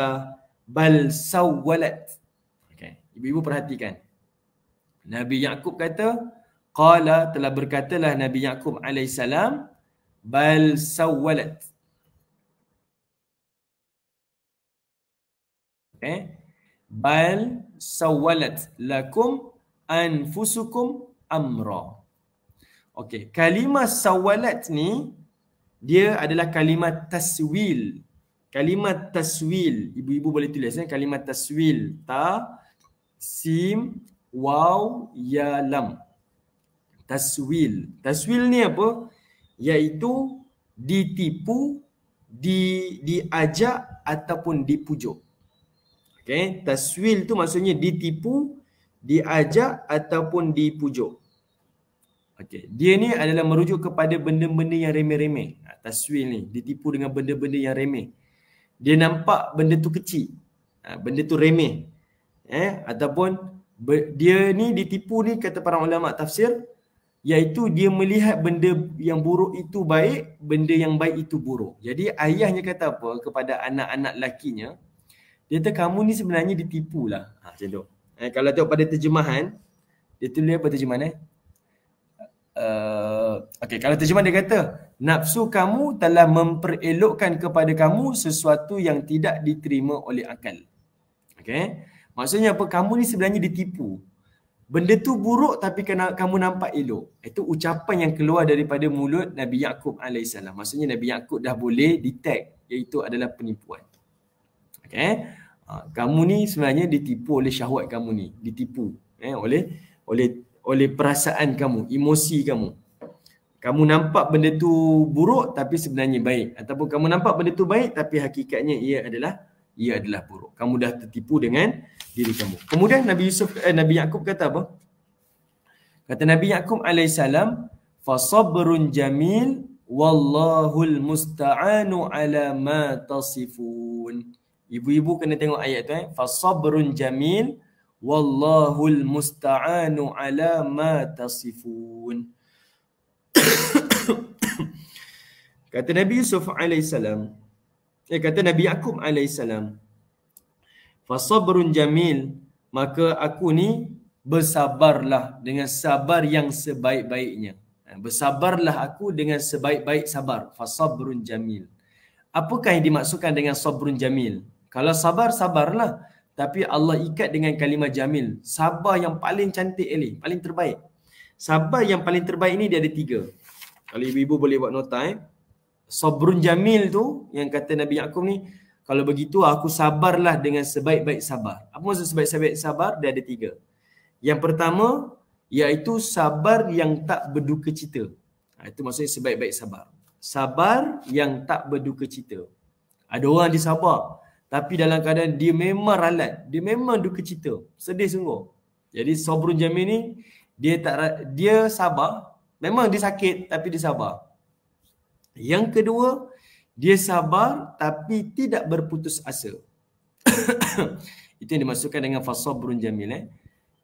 bal sawwalat. Okay. Ibu-ibu perhatikan. Nabi Yaakob kata, Qala telah berkatalah Nabi Yaakob alaihissalam, bal sawwalat. Okay. Eh? Bal sawalat lakum anfusukum amra. Okay. Kalimah sawalat ni dia adalah kalimah taswil. Kalimah taswil. Ibu-ibu boleh tulis kan? Kalimah taswil. Ta, sim, waw, ya, lam. Taswil. Taswil ni apa? Iaitu ditipu, di, diajak ataupun dipujuk. Okay, taswil tu maksudnya ditipu, diajak ataupun dipujuk. Okay, dia ni adalah merujuk kepada benda-benda yang remeh-remeh. Ha, taswil ni ditipu dengan benda-benda yang remeh. Dia nampak benda tu kecil. Ha, benda tu remeh. Eh, ataupun dia ni ditipu ni kata para ulama tafsir iaitu dia melihat benda yang buruk itu baik, benda yang baik itu buruk. Jadi ayahnya kata apa kepada anak-anak lakinya, dia kata kamu ni sebenarnya ditipu lah. Ha, macam tu. Eh, kalau tengok pada terjemahan, dia tulis apa terjemahan eh? Uh, eh, okay, kalau terjemahan dia kata, nafsu kamu telah memperelokkan kepada kamu sesuatu yang tidak diterima oleh akal. Okay? Eh? Maksudnya apa? Kamu ni sebenarnya ditipu. Benda tu buruk tapi kena kamu nampak elok. Itu ucapan yang keluar daripada mulut Nabi Yaakob alaihissalam. Maksudnya Nabi Yaakob dah boleh detect iaitu adalah penipuan. Okay? Eh? Ha, kamu ni sebenarnya ditipu oleh syahwat kamu ni ditipu eh oleh oleh oleh perasaan kamu emosi kamu kamu nampak benda tu buruk tapi sebenarnya baik ataupun kamu nampak benda tu baik tapi hakikatnya ia adalah ia adalah buruk kamu dah tertipu dengan diri kamu kemudian nabi Yusuf eh, nabi Yakub kata apa kata nabi Yakub alaihissalam fasabrun jamil wallahul musta'anu ala ma tasifun Ibu-ibu kena tengok ayat tu eh. Fasabrun jamil wallahul musta'anu ala ma tasifun. kata Nabi Yusuf alaihi salam. Eh kata Nabi Yaqub alaihi salam. Fasabrun jamil maka aku ni bersabarlah dengan sabar yang sebaik-baiknya. Ha, bersabarlah aku dengan sebaik-baik sabar. Fasabrun jamil. Apakah yang dimaksudkan dengan sabrun jamil? Kalau sabar, sabarlah. Tapi Allah ikat dengan kalimah jamil. Sabar yang paling cantik ini, paling terbaik. Sabar yang paling terbaik ini dia ada tiga. Kalau ibu-ibu boleh buat nota eh. Sabrun jamil tu yang kata Nabi Yaakob ni, kalau begitu aku sabarlah dengan sebaik-baik sabar. Apa maksud sebaik-baik sabar? Dia ada tiga. Yang pertama, iaitu sabar yang tak berduka cita. Ha, itu maksudnya sebaik-baik sabar. Sabar yang tak berduka cita. Ada orang dia sabar tapi dalam keadaan dia memang ralat dia memang duka cita sedih sungguh jadi sobrun jamin ni dia tak dia sabar memang dia sakit tapi dia sabar yang kedua dia sabar tapi tidak berputus asa itu yang dimasukkan dengan fasabrun jamil eh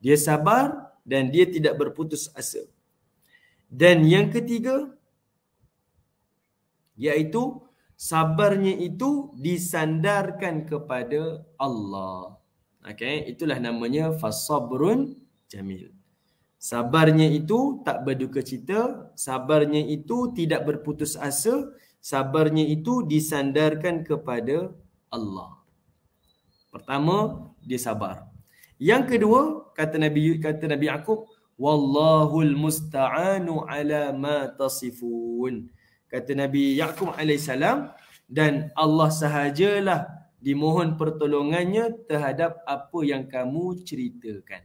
dia sabar dan dia tidak berputus asa dan yang ketiga iaitu sabarnya itu disandarkan kepada Allah. Okay, itulah namanya fasabrun jamil. Sabarnya itu tak berduka cita, sabarnya itu tidak berputus asa, sabarnya itu disandarkan kepada Allah. Pertama, dia sabar. Yang kedua, kata Nabi kata Nabi Yaqub, wallahul musta'anu ala ma tasifun kata Nabi Yaqub alaihissalam dan Allah sahajalah dimohon pertolongannya terhadap apa yang kamu ceritakan.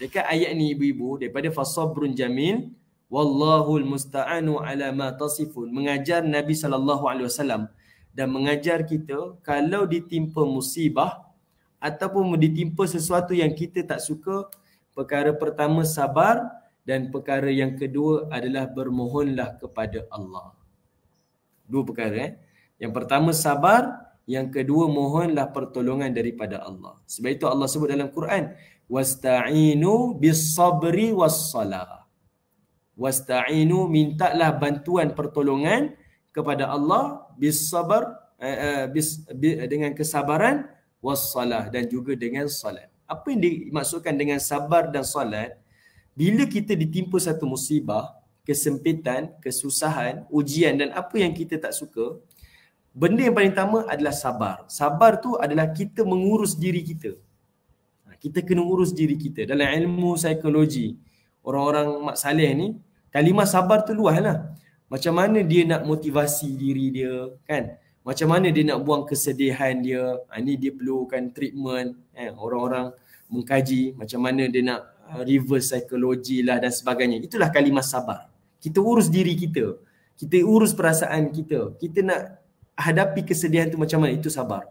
Dekat ayat ni ibu-ibu daripada Fasabrun Jamil Wallahu musta'anu ala ma tasifun mengajar Nabi sallallahu alaihi wasallam dan mengajar kita kalau ditimpa musibah ataupun ditimpa sesuatu yang kita tak suka perkara pertama sabar dan perkara yang kedua adalah bermohonlah kepada Allah. Dua perkara eh. Yang pertama sabar, yang kedua mohonlah pertolongan daripada Allah. Sebab itu Allah sebut dalam Quran, wasta'inu bis-sabri was-salah. Wasta'inu mintalah bantuan pertolongan kepada Allah bis-sabar eh, eh, bis, dengan kesabaran was-salah dan juga dengan salat. Apa yang dimaksudkan dengan sabar dan salat? bila kita ditimpa satu musibah, kesempitan, kesusahan, ujian dan apa yang kita tak suka, benda yang paling utama adalah sabar. Sabar tu adalah kita mengurus diri kita. Ha, kita kena urus diri kita. Dalam ilmu psikologi, orang-orang Mak Saleh ni, kalimah sabar tu luas lah. Macam mana dia nak motivasi diri dia, kan? Macam mana dia nak buang kesedihan dia. Ha, ni dia perlukan treatment. Eh, orang-orang mengkaji macam mana dia nak Uh, reverse psychology lah dan sebagainya. Itulah kalimah sabar. Kita urus diri kita. Kita urus perasaan kita. Kita nak hadapi kesedihan tu macam mana? Itu sabar.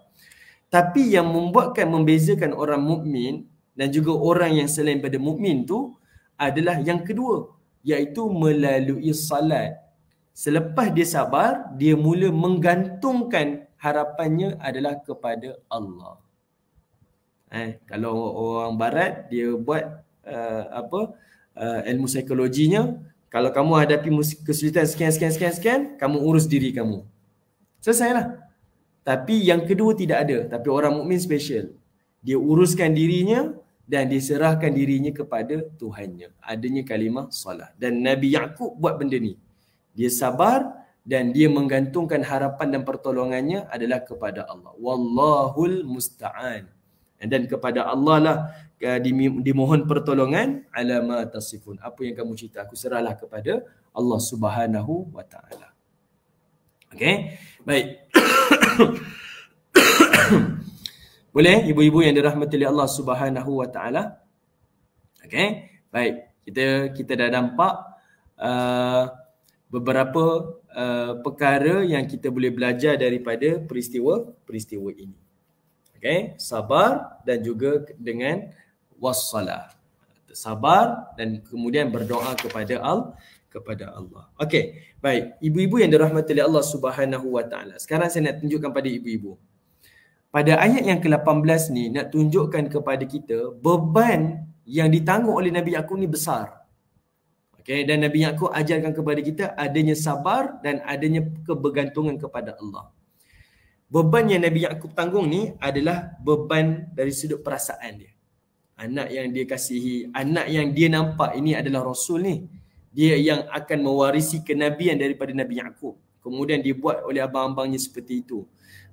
Tapi yang membuatkan membezakan orang mukmin dan juga orang yang selain pada mukmin tu adalah yang kedua iaitu melalui salat. Selepas dia sabar, dia mula menggantungkan harapannya adalah kepada Allah. Eh, kalau orang barat dia buat uh, apa uh, ilmu psikologinya kalau kamu hadapi kesulitan scan scan scan scan kamu urus diri kamu selesailah tapi yang kedua tidak ada tapi orang mukmin special dia uruskan dirinya dan diserahkan dirinya kepada Tuhannya adanya kalimah solat dan Nabi Yakub buat benda ni dia sabar dan dia menggantungkan harapan dan pertolongannya adalah kepada Allah wallahul musta'an dan kepada Allah lah uh, dimohon pertolongan alama tasifun apa yang kamu cerita aku serahlah kepada Allah Subhanahu wa taala okey baik boleh ibu-ibu yang dirahmati oleh Allah Subhanahu wa taala okey baik kita kita dah nampak uh, beberapa uh, perkara yang kita boleh belajar daripada peristiwa peristiwa ini okay? sabar dan juga dengan wassalah sabar dan kemudian berdoa kepada al kepada Allah. Okey, baik. Ibu-ibu yang dirahmati oleh Allah Subhanahu Wa Taala. Sekarang saya nak tunjukkan pada ibu-ibu. Pada ayat yang ke-18 ni nak tunjukkan kepada kita beban yang ditanggung oleh Nabi Yakub ni besar. Okay, dan Nabi Yakub ajarkan kepada kita adanya sabar dan adanya kebergantungan kepada Allah beban yang Nabi Yakub tanggung ni adalah beban dari sudut perasaan dia. Anak yang dia kasihi, anak yang dia nampak ini adalah rasul ni. Dia yang akan mewarisi kenabian daripada Nabi Yakub. Kemudian dibuat oleh abang-abangnya seperti itu.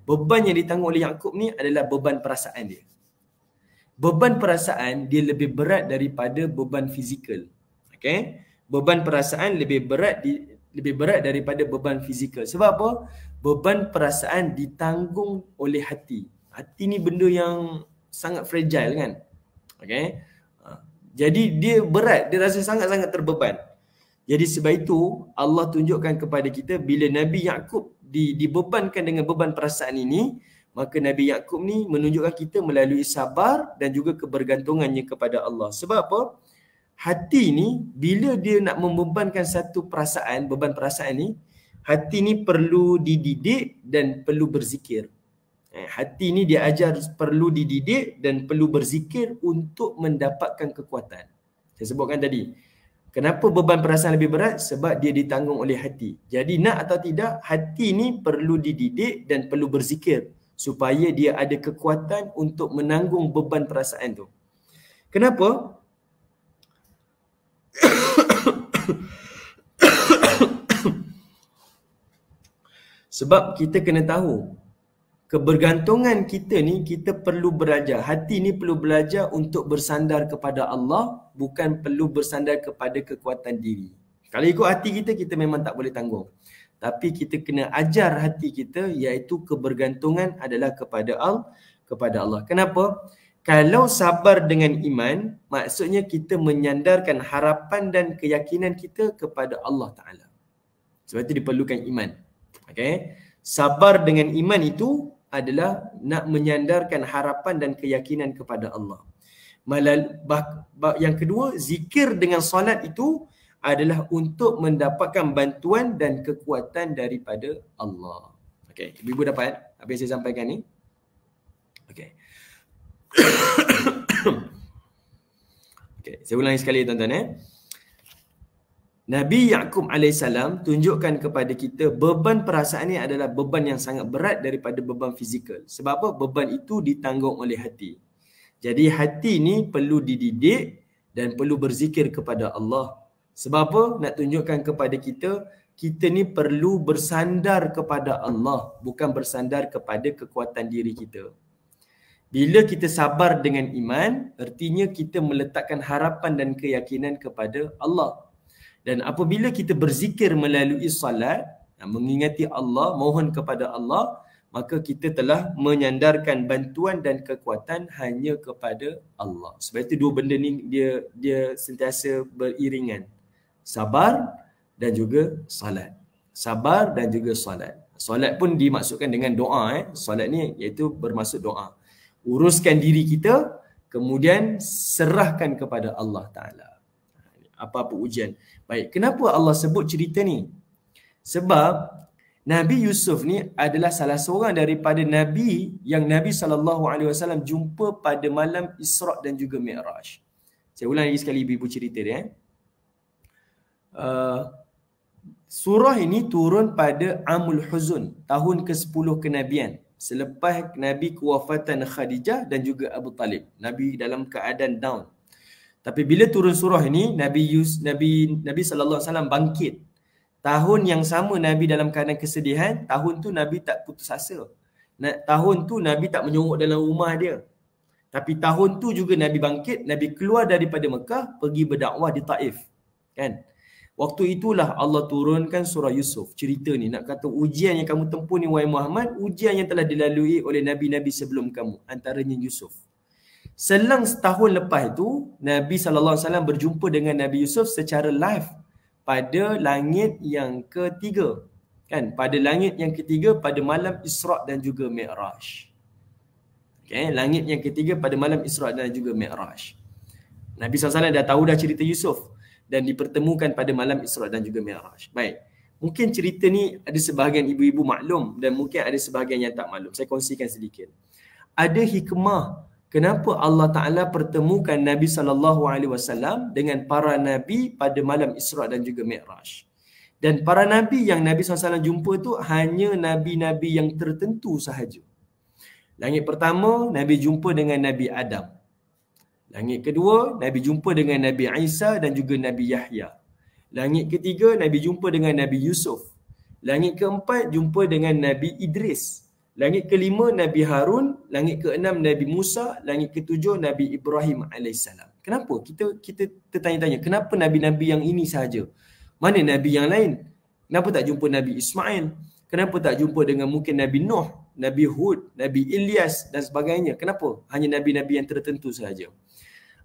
Beban yang ditanggung oleh Yakub ni adalah beban perasaan dia. Beban perasaan dia lebih berat daripada beban fizikal. Okay? Beban perasaan lebih berat di, lebih berat daripada beban fizikal. Sebab apa? beban perasaan ditanggung oleh hati. Hati ni benda yang sangat fragile kan? Okay. Ha. Jadi dia berat, dia rasa sangat-sangat terbeban. Jadi sebab itu Allah tunjukkan kepada kita bila Nabi Yaakob di, dibebankan dengan beban perasaan ini, maka Nabi Yaakob ni menunjukkan kita melalui sabar dan juga kebergantungannya kepada Allah. Sebab apa? Hati ni bila dia nak membebankan satu perasaan, beban perasaan ni, hati ni perlu dididik dan perlu berzikir. Eh, hati ni ajar perlu dididik dan perlu berzikir untuk mendapatkan kekuatan. Saya sebutkan tadi. Kenapa beban perasaan lebih berat? Sebab dia ditanggung oleh hati. Jadi nak atau tidak, hati ni perlu dididik dan perlu berzikir supaya dia ada kekuatan untuk menanggung beban perasaan tu. Kenapa? Sebab kita kena tahu kebergantungan kita ni kita perlu belajar. Hati ni perlu belajar untuk bersandar kepada Allah bukan perlu bersandar kepada kekuatan diri. Kalau ikut hati kita kita memang tak boleh tanggung. Tapi kita kena ajar hati kita iaitu kebergantungan adalah kepada Allah. kepada Allah. Kenapa? Kalau sabar dengan iman, maksudnya kita menyandarkan harapan dan keyakinan kita kepada Allah Taala. Sebab itu diperlukan iman. Okay. Sabar dengan iman itu adalah nak menyandarkan harapan dan keyakinan kepada Allah. Malal, bah, bah, yang kedua, zikir dengan solat itu adalah untuk mendapatkan bantuan dan kekuatan daripada Allah. Okay, ibu dapat apa yang saya sampaikan ni? Okay, Okey, saya ulangi sekali tuan-tuan eh. Nabi Yaakob AS tunjukkan kepada kita beban perasaan ini adalah beban yang sangat berat daripada beban fizikal. Sebab apa? Beban itu ditanggung oleh hati. Jadi hati ini perlu dididik dan perlu berzikir kepada Allah. Sebab apa? Nak tunjukkan kepada kita, kita ni perlu bersandar kepada Allah bukan bersandar kepada kekuatan diri kita. Bila kita sabar dengan iman, artinya kita meletakkan harapan dan keyakinan kepada Allah. Dan apabila kita berzikir melalui salat, mengingati Allah, mohon kepada Allah, maka kita telah menyandarkan bantuan dan kekuatan hanya kepada Allah. Sebab itu dua benda ni dia dia sentiasa beriringan. Sabar dan juga salat. Sabar dan juga salat. Salat pun dimaksudkan dengan doa eh. Salat ni iaitu bermaksud doa. Uruskan diri kita kemudian serahkan kepada Allah Taala apa-apa ujian. Baik, kenapa Allah sebut cerita ni? Sebab Nabi Yusuf ni adalah salah seorang daripada nabi yang Nabi saw jumpa pada malam Isra' dan juga Mi'raj. Saya ulang lagi sekali ibu cerita dia eh. Uh, surah ini turun pada Amul Huzun, tahun ke-10 kenabian selepas Nabi kewafatan Khadijah dan juga Abu Talib. Nabi dalam keadaan down, tapi bila turun surah ini Nabi Yus, Nabi Nabi sallallahu alaihi wasallam bangkit. Tahun yang sama Nabi dalam keadaan kesedihan, tahun tu Nabi tak putus asa. Tahun tu Nabi tak menyorok dalam rumah dia. Tapi tahun tu juga Nabi bangkit, Nabi keluar daripada Mekah pergi berdakwah di Taif. Kan? Waktu itulah Allah turunkan surah Yusuf. Cerita ni nak kata ujian yang kamu tempuh ni wahai Muhammad, ujian yang telah dilalui oleh nabi-nabi sebelum kamu, antaranya Yusuf. Selang setahun lepas itu, Nabi SAW berjumpa dengan Nabi Yusuf secara live pada langit yang ketiga. Kan? Pada langit yang ketiga pada malam Isra' dan juga Mi'raj. Okay? Langit yang ketiga pada malam Isra' dan juga Mi'raj. Nabi SAW dah tahu dah cerita Yusuf dan dipertemukan pada malam Isra' dan juga Mi'raj. Baik. Mungkin cerita ni ada sebahagian ibu-ibu maklum dan mungkin ada sebahagian yang tak maklum. Saya kongsikan sedikit. Ada hikmah kenapa Allah Taala pertemukan Nabi sallallahu alaihi wasallam dengan para nabi pada malam Isra dan juga Mi'raj. Dan para nabi yang Nabi sallallahu jumpa tu hanya nabi-nabi yang tertentu sahaja. Langit pertama Nabi jumpa dengan Nabi Adam. Langit kedua Nabi jumpa dengan Nabi Isa dan juga Nabi Yahya. Langit ketiga Nabi jumpa dengan Nabi Yusuf. Langit keempat jumpa dengan Nabi Idris langit kelima Nabi Harun, langit keenam Nabi Musa, langit ketujuh Nabi Ibrahim alaihissalam. Kenapa? Kita kita tertanya-tanya, kenapa nabi-nabi yang ini saja? Mana nabi yang lain? Kenapa tak jumpa Nabi Ismail? Kenapa tak jumpa dengan mungkin Nabi Nuh, Nabi Hud, Nabi Ilyas dan sebagainya? Kenapa? Hanya nabi-nabi yang tertentu saja.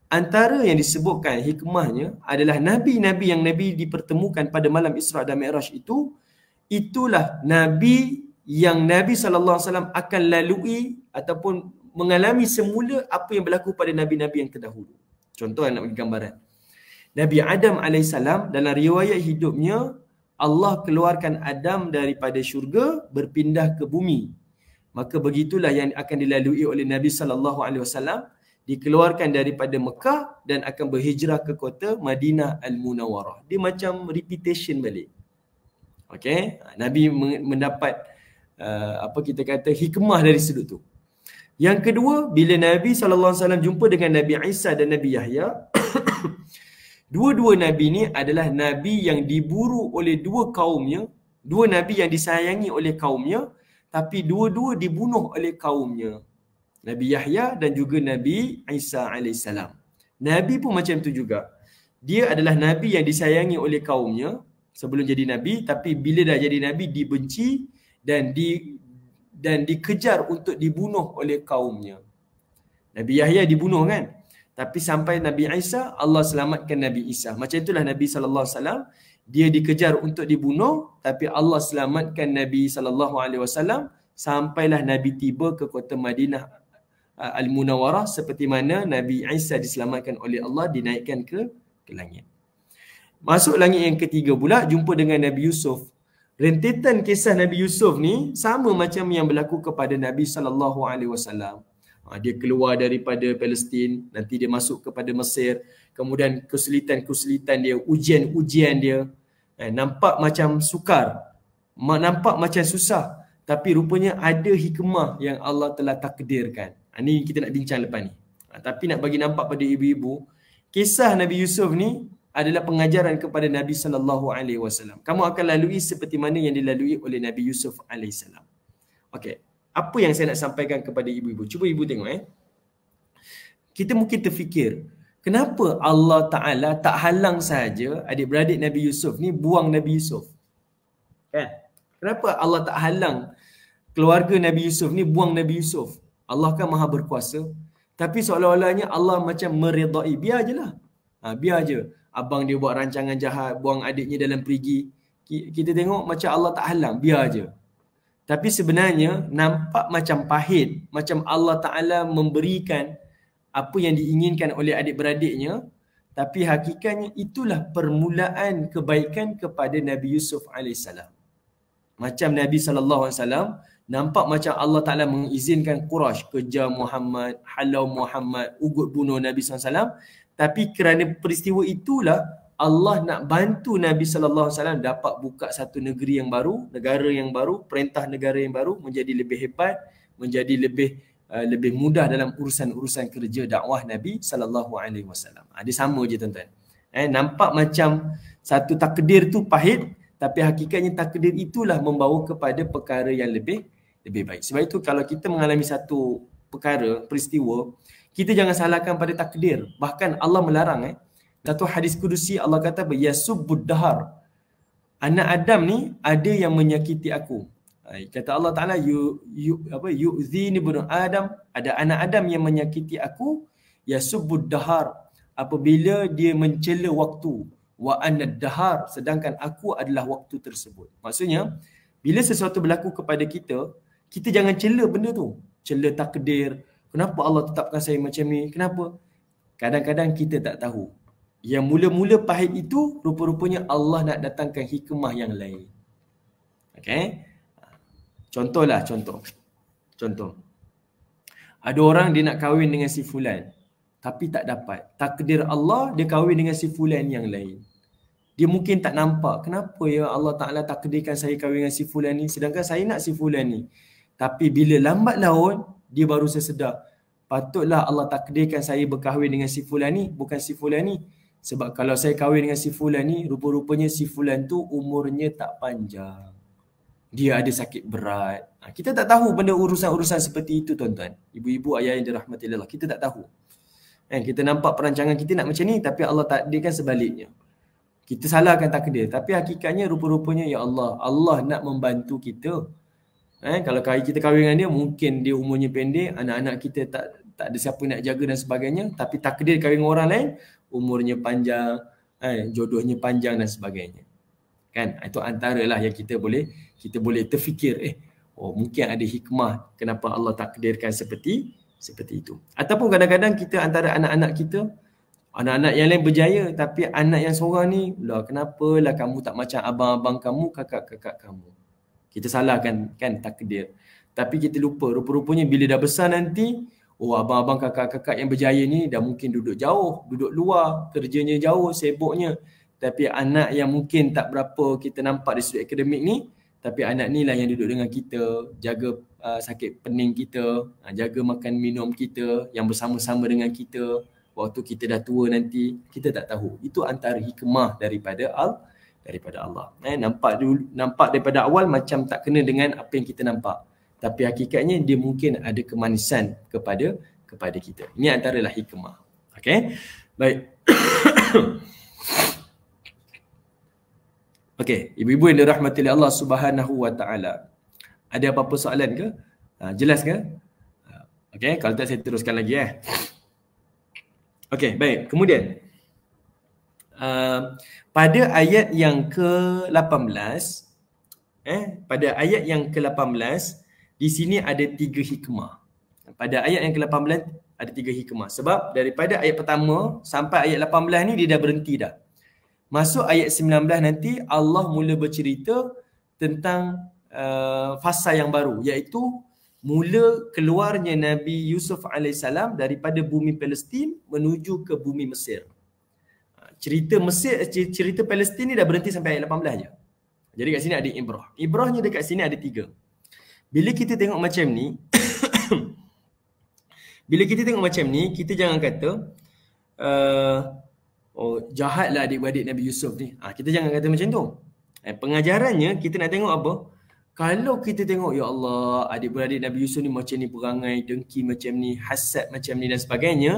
Antara yang disebutkan hikmahnya adalah nabi-nabi yang nabi dipertemukan pada malam Isra dan Mi'raj itu itulah nabi yang Nabi saw akan lalui ataupun mengalami semula apa yang berlaku pada nabi-nabi yang terdahulu. Contoh nak bagi gambaran. Nabi Adam as dalam riwayat hidupnya Allah keluarkan Adam daripada syurga berpindah ke bumi. Maka begitulah yang akan dilalui oleh Nabi saw dikeluarkan daripada Mekah dan akan berhijrah ke kota Madinah al Munawwarah. Dia macam repetition balik. Okay. Nabi mendapat Eh, apa kita kata hikmah dari sudut tu. Yang kedua, bila Nabi saw jumpa dengan Nabi Isa dan Nabi Yahya, dua-dua nabi ni adalah nabi yang diburu oleh dua kaumnya, dua nabi yang disayangi oleh kaumnya tapi dua-dua dibunuh oleh kaumnya. Nabi Yahya dan juga Nabi Isa alaihissalam. Nabi pun macam tu juga. Dia adalah nabi yang disayangi oleh kaumnya sebelum jadi nabi tapi bila dah jadi nabi dibenci dan di dan dikejar untuk dibunuh oleh kaumnya. Nabi Yahya dibunuh kan? Tapi sampai Nabi Isa, Allah selamatkan Nabi Isa. Macam itulah Nabi sallallahu alaihi wasallam, dia dikejar untuk dibunuh tapi Allah selamatkan Nabi sallallahu alaihi wasallam sampailah Nabi tiba ke kota Madinah uh, Al-Munawarah seperti mana Nabi Isa diselamatkan oleh Allah dinaikkan ke ke langit. Masuk langit yang ketiga pula jumpa dengan Nabi Yusuf rentetan kisah Nabi Yusuf ni sama macam yang berlaku kepada Nabi sallallahu alaihi wasallam. Ha, dia keluar daripada Palestin, nanti dia masuk kepada Mesir, kemudian kesulitan-kesulitan dia, ujian-ujian dia eh, nampak macam sukar, nampak macam susah tapi rupanya ada hikmah yang Allah telah takdirkan. Ini ha, kita nak bincang lepas ni. Ha, tapi nak bagi nampak pada ibu-ibu, kisah Nabi Yusuf ni adalah pengajaran kepada Nabi sallallahu alaihi wasallam. Kamu akan lalui seperti mana yang dilalui oleh Nabi Yusuf alaihi salam. Okey. Apa yang saya nak sampaikan kepada ibu-ibu? Cuba ibu tengok eh. Kita mungkin terfikir, kenapa Allah Taala tak halang saja adik-beradik Nabi Yusuf ni buang Nabi Yusuf? Kan? Kenapa Allah tak halang keluarga Nabi Yusuf ni buang Nabi Yusuf? Allah kan Maha berkuasa. Tapi seolah-olahnya Allah macam meredai. Biar je lah. Ha, biar je abang dia buat rancangan jahat, buang adiknya dalam perigi. Kita tengok macam Allah tak halang, biar aja. Tapi sebenarnya nampak macam pahit, macam Allah Ta'ala memberikan apa yang diinginkan oleh adik-beradiknya. Tapi hakikatnya itulah permulaan kebaikan kepada Nabi Yusuf AS. Macam Nabi SAW nampak macam Allah Ta'ala mengizinkan Quraysh kejar Muhammad, halau Muhammad, ugut bunuh Nabi SAW tapi kerana peristiwa itulah Allah nak bantu Nabi saw dapat buka satu negeri yang baru, negara yang baru, perintah negara yang baru menjadi lebih hebat, menjadi lebih uh, lebih mudah dalam urusan-urusan kerja dakwah Nabi saw. alaihi wasallam. Ada ha, sama je tuan-tuan. Eh nampak macam satu takdir tu pahit tapi hakikatnya takdir itulah membawa kepada perkara yang lebih lebih baik. Sebab itu kalau kita mengalami satu perkara, peristiwa, kita jangan salahkan pada takdir bahkan Allah melarang eh satu hadis kudusi Allah kata yasubbud dahar anak Adam ni ada yang menyakiti aku kata Allah Taala yu yu apa yuzini bunu Adam ada anak Adam yang menyakiti aku yasubbud dahar apabila dia mencela waktu wa anad dahar sedangkan aku adalah waktu tersebut maksudnya bila sesuatu berlaku kepada kita kita jangan cela benda tu cela takdir Kenapa Allah tetapkan saya macam ni? Kenapa? Kadang-kadang kita tak tahu. Yang mula-mula pahit itu, rupa-rupanya Allah nak datangkan hikmah yang lain. Okay? Contohlah, contoh. Contoh. Ada orang dia nak kahwin dengan si Fulan. Tapi tak dapat. Takdir Allah, dia kahwin dengan si Fulan yang lain. Dia mungkin tak nampak. Kenapa ya Allah Ta'ala takdirkan saya kahwin dengan si Fulan ni? Sedangkan saya nak si Fulan ni. Tapi bila lambat laun, dia baru saya sedar patutlah Allah takdirkan saya berkahwin dengan si fulan ni bukan si fulan ni sebab kalau saya kahwin dengan si fulan ni rupa-rupanya si fulan tu umurnya tak panjang dia ada sakit berat ha, kita tak tahu benda urusan-urusan seperti itu tuan-tuan ibu-ibu ayah yang dirahmati Allah kita tak tahu kan kita nampak perancangan kita nak macam ni tapi Allah takdirkan sebaliknya kita salahkan takdir tapi hakikatnya rupa-rupanya ya Allah Allah nak membantu kita Eh, kalau kita kahwin dengan dia, mungkin dia umurnya pendek, anak-anak kita tak tak ada siapa nak jaga dan sebagainya. Tapi takdir kahwin dengan orang lain, umurnya panjang, eh, jodohnya panjang dan sebagainya. Kan? Ah, itu antara lah yang kita boleh kita boleh terfikir. Eh, oh mungkin ada hikmah kenapa Allah takdirkan seperti seperti itu. Ataupun kadang-kadang kita antara anak-anak kita, anak-anak yang lain berjaya tapi anak yang seorang ni, lah kenapalah kamu tak macam abang-abang kamu, kakak-kakak kamu kita salahkan kan takdir tapi kita lupa rupa-rupanya bila dah besar nanti oh abang-abang kakak-kakak yang berjaya ni dah mungkin duduk jauh duduk luar kerjanya jauh seboknya tapi anak yang mungkin tak berapa kita nampak di sudut akademik ni tapi anak ni lah yang duduk dengan kita jaga uh, sakit pening kita uh, jaga makan minum kita yang bersama-sama dengan kita waktu kita dah tua nanti kita tak tahu itu antara hikmah daripada al daripada Allah. Eh, nampak dulu, nampak daripada awal macam tak kena dengan apa yang kita nampak. Tapi hakikatnya dia mungkin ada kemanisan kepada kepada kita. Ini antaralah hikmah. Okay? Baik. okay, ibu-ibu yang dirahmati oleh Allah Subhanahu Wa Taala. Ada apa-apa soalan ke? Ha, jelas ke? Okay, kalau tak saya teruskan lagi eh. Okay, baik. Kemudian, Uh, pada ayat yang ke-18 eh pada ayat yang ke-18 di sini ada tiga hikmah pada ayat yang ke-18 ada tiga hikmah sebab daripada ayat pertama sampai ayat 18 ni dia dah berhenti dah masuk ayat 19 nanti Allah mula bercerita tentang uh, fasa yang baru iaitu mula keluarnya Nabi Yusuf alaihissalam daripada bumi Palestin menuju ke bumi Mesir cerita Mesir eh, cerita Palestin ni dah berhenti sampai ayat 18 je. Jadi kat sini ada ibrah. Ibrahnya dekat sini ada tiga. Bila kita tengok macam ni Bila kita tengok macam ni, kita jangan kata uh, oh jahatlah adik-adik Nabi Yusuf ni. Ah ha, kita jangan kata macam tu. Eh, pengajarannya kita nak tengok apa? Kalau kita tengok ya Allah, adik-beradik Nabi Yusuf ni macam ni perangai, dengki macam ni, hasad macam ni dan sebagainya,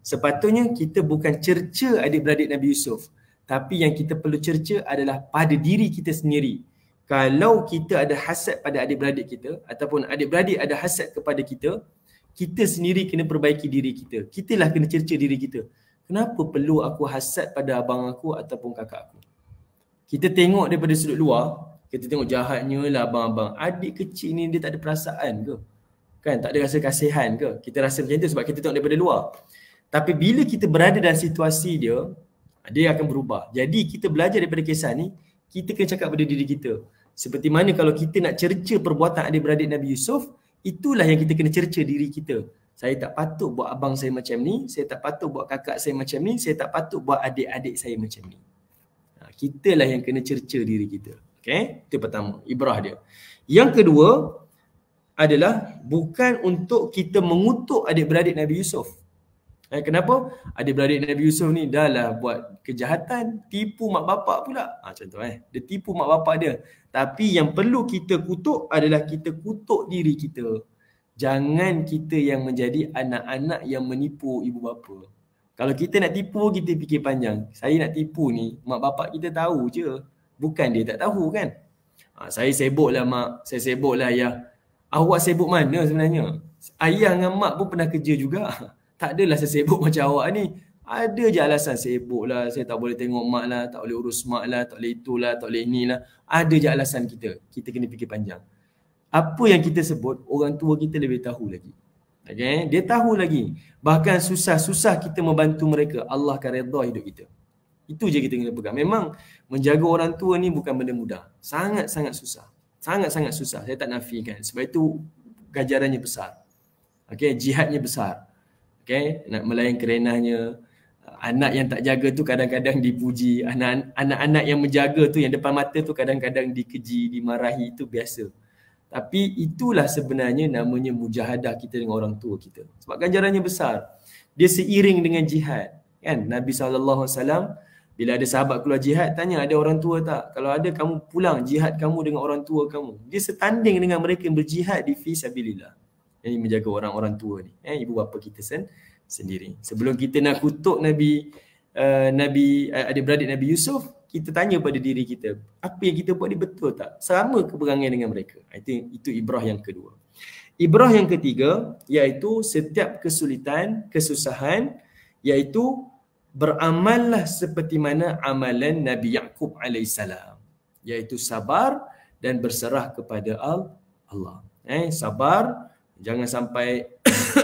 Sepatutnya kita bukan cerca adik-beradik Nabi Yusuf tapi yang kita perlu cerca adalah pada diri kita sendiri. Kalau kita ada hasad pada adik-beradik kita ataupun adik-beradik ada hasad kepada kita, kita sendiri kena perbaiki diri kita. Kitalah kena cerca diri kita. Kenapa perlu aku hasad pada abang aku ataupun kakak aku? Kita tengok daripada sudut luar, kita tengok jahatnya lah abang-abang. Adik kecil ni dia tak ada perasaan ke? Kan tak ada rasa kasihan ke? Kita rasa macam tu sebab kita tengok daripada luar. Tapi bila kita berada dalam situasi dia, dia akan berubah. Jadi kita belajar daripada kisah ni, kita kena cakap pada diri kita. Seperti mana kalau kita nak cerca perbuatan adik-beradik Nabi Yusuf, itulah yang kita kena cerca diri kita. Saya tak patut buat abang saya macam ni, saya tak patut buat kakak saya macam ni, saya tak patut buat adik-adik saya macam ni. Ha, kitalah yang kena cerca diri kita. Okay? Itu pertama, ibrah dia. Yang kedua adalah bukan untuk kita mengutuk adik-beradik Nabi Yusuf. Eh, kenapa? Ada beradik Nabi Yusuf ni dah lah buat kejahatan, tipu mak bapak pula. Ha, contoh eh. Dia tipu mak bapak dia. Tapi yang perlu kita kutuk adalah kita kutuk diri kita. Jangan kita yang menjadi anak-anak yang menipu ibu bapa. Kalau kita nak tipu, kita fikir panjang. Saya nak tipu ni, mak bapak kita tahu je. Bukan dia tak tahu kan? Ha, saya lah mak, saya lah ayah. Awak sibuk mana sebenarnya? Ayah dengan mak pun pernah kerja juga tak adalah saya sibuk macam awak ni. Ada je alasan sibuk lah, saya tak boleh tengok mak lah, tak boleh urus mak lah, tak boleh itu lah, tak boleh ini lah. Ada je alasan kita. Kita kena fikir panjang. Apa yang kita sebut, orang tua kita lebih tahu lagi. Okay? Dia tahu lagi. Bahkan susah-susah kita membantu mereka, Allah akan redha hidup kita. Itu je kita kena pegang. Memang menjaga orang tua ni bukan benda mudah. Sangat-sangat susah. Sangat-sangat susah. Saya tak nafikan. Sebab itu gajarannya besar. Okay? Jihadnya besar okay? nak melayan kerenahnya anak yang tak jaga tu kadang-kadang dipuji anak anak yang menjaga tu yang depan mata tu kadang-kadang dikeji dimarahi itu biasa tapi itulah sebenarnya namanya mujahadah kita dengan orang tua kita sebab ganjarannya besar dia seiring dengan jihad kan Nabi SAW bila ada sahabat keluar jihad tanya ada orang tua tak kalau ada kamu pulang jihad kamu dengan orang tua kamu dia setanding dengan mereka yang berjihad di fi sabilillah ini menjaga orang-orang tua ni. Eh, ibu bapa kita sen sendiri. Sebelum kita nak kutuk Nabi uh, Nabi uh, eh, ada beradik Nabi Yusuf, kita tanya pada diri kita, apa yang kita buat ni betul tak? Sama keberangan dengan mereka. I think itu ibrah yang kedua. Ibrah yang ketiga iaitu setiap kesulitan, kesusahan iaitu beramallah seperti mana amalan Nabi Yaqub alaihissalam iaitu sabar dan berserah kepada Allah. Eh, sabar Jangan sampai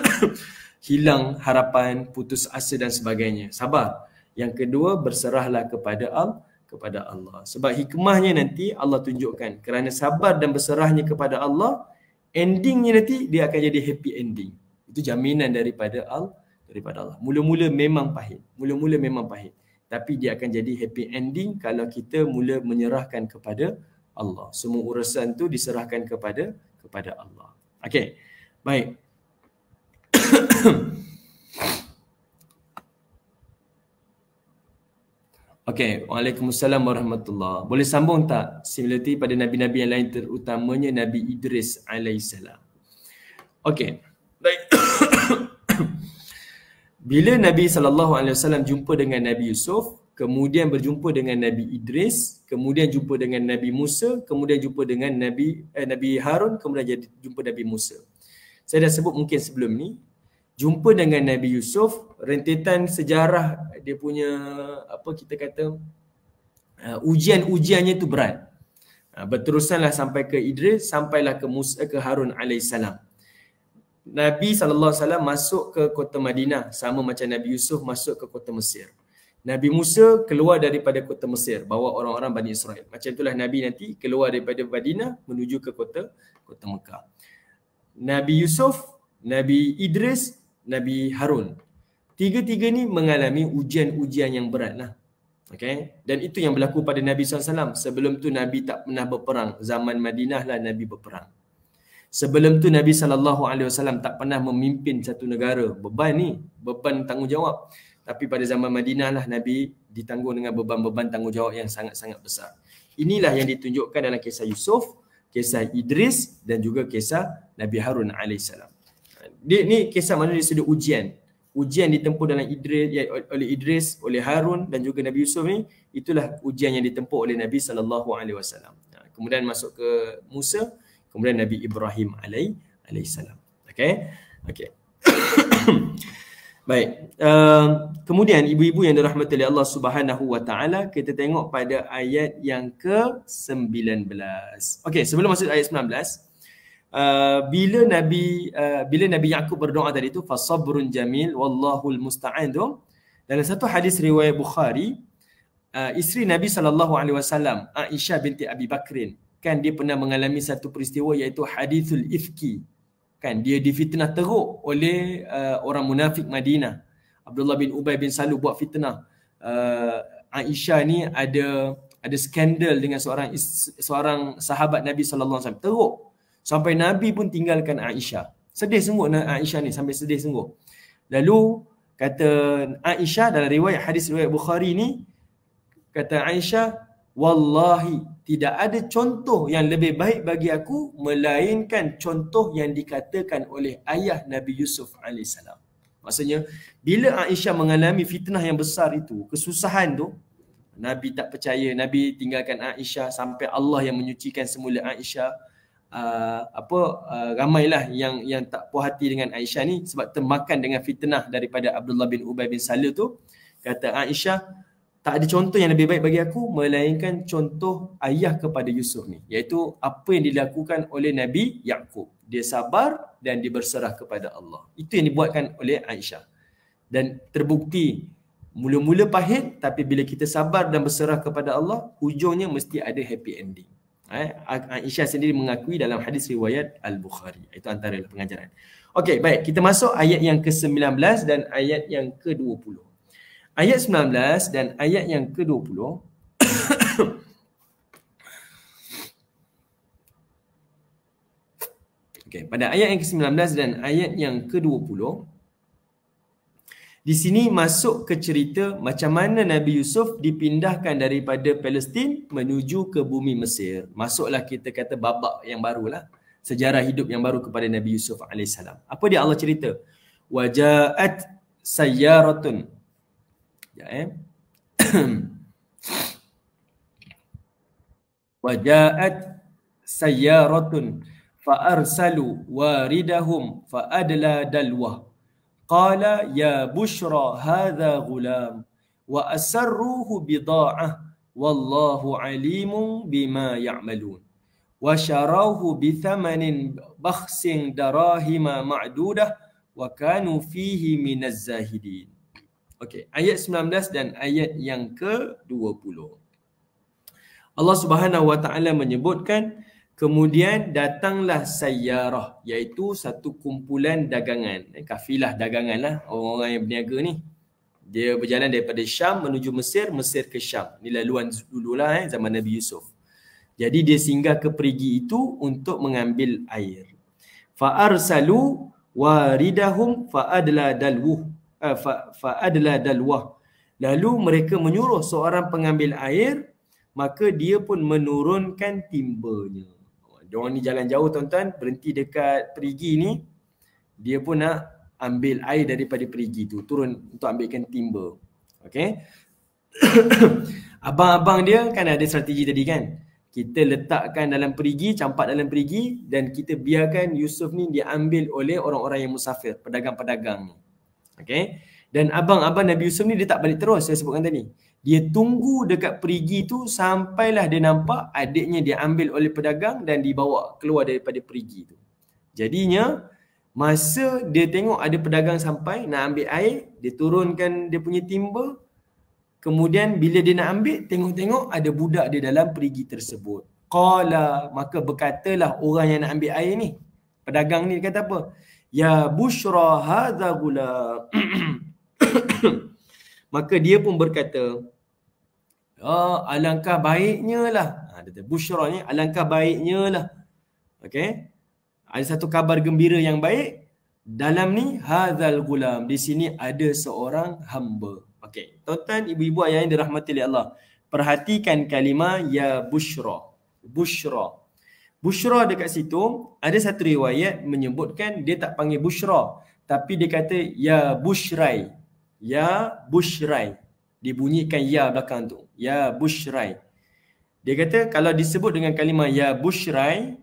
hilang harapan, putus asa dan sebagainya. Sabar. Yang kedua, berserahlah kepada Al kepada Allah. Sebab hikmahnya nanti Allah tunjukkan. Kerana sabar dan berserahnya kepada Allah, endingnya nanti dia akan jadi happy ending. Itu jaminan daripada Al daripada Allah. Mula-mula memang pahit. Mula-mula memang pahit. Tapi dia akan jadi happy ending kalau kita mula menyerahkan kepada Allah. Semua urusan tu diserahkan kepada kepada Allah. Okay. Baik. Okey, Waalaikumsalam warahmatullahi. Boleh sambung tak similarity pada nabi-nabi yang lain terutamanya Nabi Idris alaihissalam. Okey. Baik. Bila Nabi sallallahu alaihi wasallam jumpa dengan Nabi Yusuf, kemudian berjumpa dengan Nabi Idris, kemudian jumpa dengan Nabi Musa, kemudian jumpa dengan Nabi eh, Nabi Harun, kemudian jumpa Nabi Musa saya dah sebut mungkin sebelum ni jumpa dengan Nabi Yusuf rentetan sejarah dia punya apa kita kata uh, ujian-ujiannya tu berat uh, berterusanlah sampai ke Idris sampailah ke Musa ke Harun alaihissalam Nabi saw masuk ke kota Madinah sama macam Nabi Yusuf masuk ke kota Mesir. Nabi Musa keluar daripada kota Mesir bawa orang-orang Bani Israel. Macam itulah Nabi nanti keluar daripada Madinah menuju ke kota kota Mekah. Nabi Yusuf, Nabi Idris, Nabi Harun. Tiga-tiga ni mengalami ujian-ujian yang berat lah. Okay? Dan itu yang berlaku pada Nabi SAW. Sebelum tu Nabi tak pernah berperang. Zaman Madinah lah Nabi berperang. Sebelum tu Nabi saw tak pernah memimpin satu negara. Beban ni, beban tanggungjawab. Tapi pada zaman Madinah lah Nabi ditanggung dengan beban-beban tanggungjawab yang sangat-sangat besar. Inilah yang ditunjukkan dalam kisah Yusuf kisah Idris dan juga kisah Nabi Harun AS. Dia, ni kisah mana dia sedia ujian. Ujian ditempuh dalam Idris, ya, oleh Idris, oleh Harun dan juga Nabi Yusuf ni, itulah ujian yang ditempuh oleh Nabi SAW. Ha, kemudian masuk ke Musa, kemudian Nabi Ibrahim AS. Okay? Okay. Baik. Uh, kemudian ibu-ibu yang dirahmati oleh Allah Subhanahu Wa Taala, kita tengok pada ayat yang ke-19. Okey, sebelum masuk ayat 19, uh, ehm, bila Nabi uh, bila Nabi Yakub berdoa tadi tu fasabrun jamil wallahu almusta'an tu dalam satu hadis riwayat Bukhari uh, isteri Nabi sallallahu alaihi wasallam Aisyah binti Abi Bakrin kan dia pernah mengalami satu peristiwa iaitu hadithul ifki kan dia difitnah teruk oleh uh, orang munafik Madinah Abdullah bin Ubay bin Salul buat fitnah uh, Aisyah ni ada ada skandal dengan seorang seorang sahabat Nabi sallallahu alaihi wasallam teruk sampai Nabi pun tinggalkan Aisyah sedih sungguh Aisyah ni sampai sedih sungguh lalu kata Aisyah dalam riwayat hadis riwayat Bukhari ni kata Aisyah wallahi tidak ada contoh yang lebih baik bagi aku melainkan contoh yang dikatakan oleh ayah Nabi Yusuf AS. Maksudnya, bila Aisyah mengalami fitnah yang besar itu, kesusahan tu, Nabi tak percaya, Nabi tinggalkan Aisyah sampai Allah yang menyucikan semula Aisyah. Uh, apa uh, ramailah yang yang tak puas hati dengan Aisyah ni sebab termakan dengan fitnah daripada Abdullah bin Ubay bin Salul tu kata Aisyah tak ada contoh yang lebih baik bagi aku melainkan contoh ayah kepada Yusuf ni iaitu apa yang dilakukan oleh Nabi Yakub dia sabar dan dia berserah kepada Allah itu yang dibuatkan oleh Aisyah dan terbukti mula-mula pahit tapi bila kita sabar dan berserah kepada Allah hujungnya mesti ada happy ending eh Aisyah sendiri mengakui dalam hadis riwayat Al-Bukhari itu antara pengajaran okey baik kita masuk ayat yang ke-19 dan ayat yang ke-20 ayat 19 dan ayat yang ke-20 okay, pada ayat yang ke-19 dan ayat yang ke-20 di sini masuk ke cerita macam mana Nabi Yusuf dipindahkan daripada Palestin menuju ke bumi Mesir. Masuklah kita kata babak yang barulah. Sejarah hidup yang baru kepada Nabi Yusuf AS. Apa dia Allah cerita? Wajat sayyaratun Sekejap eh. Wajaat sayyaratun fa'arsalu waridahum fa'adla dalwah. Qala ya bushra hadha gulam wa asarruhu bida'ah wallahu alimun bima ya'malun. وشروه بثمن بخس دراهم معدودة وكانوا فيه من الزاهدين Okey, ayat 19 dan ayat yang ke-20. Allah Subhanahu Wa Taala menyebutkan kemudian datanglah sayyarah iaitu satu kumpulan dagangan, eh, kafilah daganganlah orang-orang yang berniaga ni. Dia berjalan daripada Syam menuju Mesir, Mesir ke Syam. Ni laluan dululah eh zaman Nabi Yusuf. Jadi dia singgah ke perigi itu untuk mengambil air. Fa arsalu waridahum fa adla dalwuh. Eh, fa, fa adalah dalwah lalu mereka menyuruh seorang pengambil air maka dia pun menurunkan timbanya oh, diorang ni jalan jauh tuan-tuan berhenti dekat perigi ni dia pun nak ambil air daripada perigi tu turun untuk ambilkan timba okey abang-abang dia kan ada strategi tadi kan kita letakkan dalam perigi, campak dalam perigi dan kita biarkan Yusuf ni diambil oleh orang-orang yang musafir, pedagang-pedagang ni. Okay. Dan abang-abang Nabi Yusuf ni dia tak balik terus saya sebutkan tadi. Dia tunggu dekat perigi tu sampailah dia nampak adiknya dia ambil oleh pedagang dan dibawa keluar daripada perigi tu. Jadinya masa dia tengok ada pedagang sampai nak ambil air, dia turunkan dia punya timba. Kemudian bila dia nak ambil, tengok-tengok ada budak dia dalam perigi tersebut. Qala, maka berkatalah orang yang nak ambil air ni. Pedagang ni kata apa? ya bushra hadza gulam maka dia pun berkata oh, alangkah baiknya lah ha, bushra ni alangkah baiknya lah okay? ada satu kabar gembira yang baik dalam ni hadzal gulam di sini ada seorang hamba okay? tuan-tuan ibu-ibu ayah yang dirahmati oleh Allah perhatikan kalimah ya bushra bushra Bushra dekat situ ada satu riwayat menyebutkan dia tak panggil Bushra tapi dia kata ya Bushrai. Ya Bushrai. Dibunyikan ya belakang tu. Ya Bushrai. Dia kata kalau disebut dengan kalimah ya Bushrai,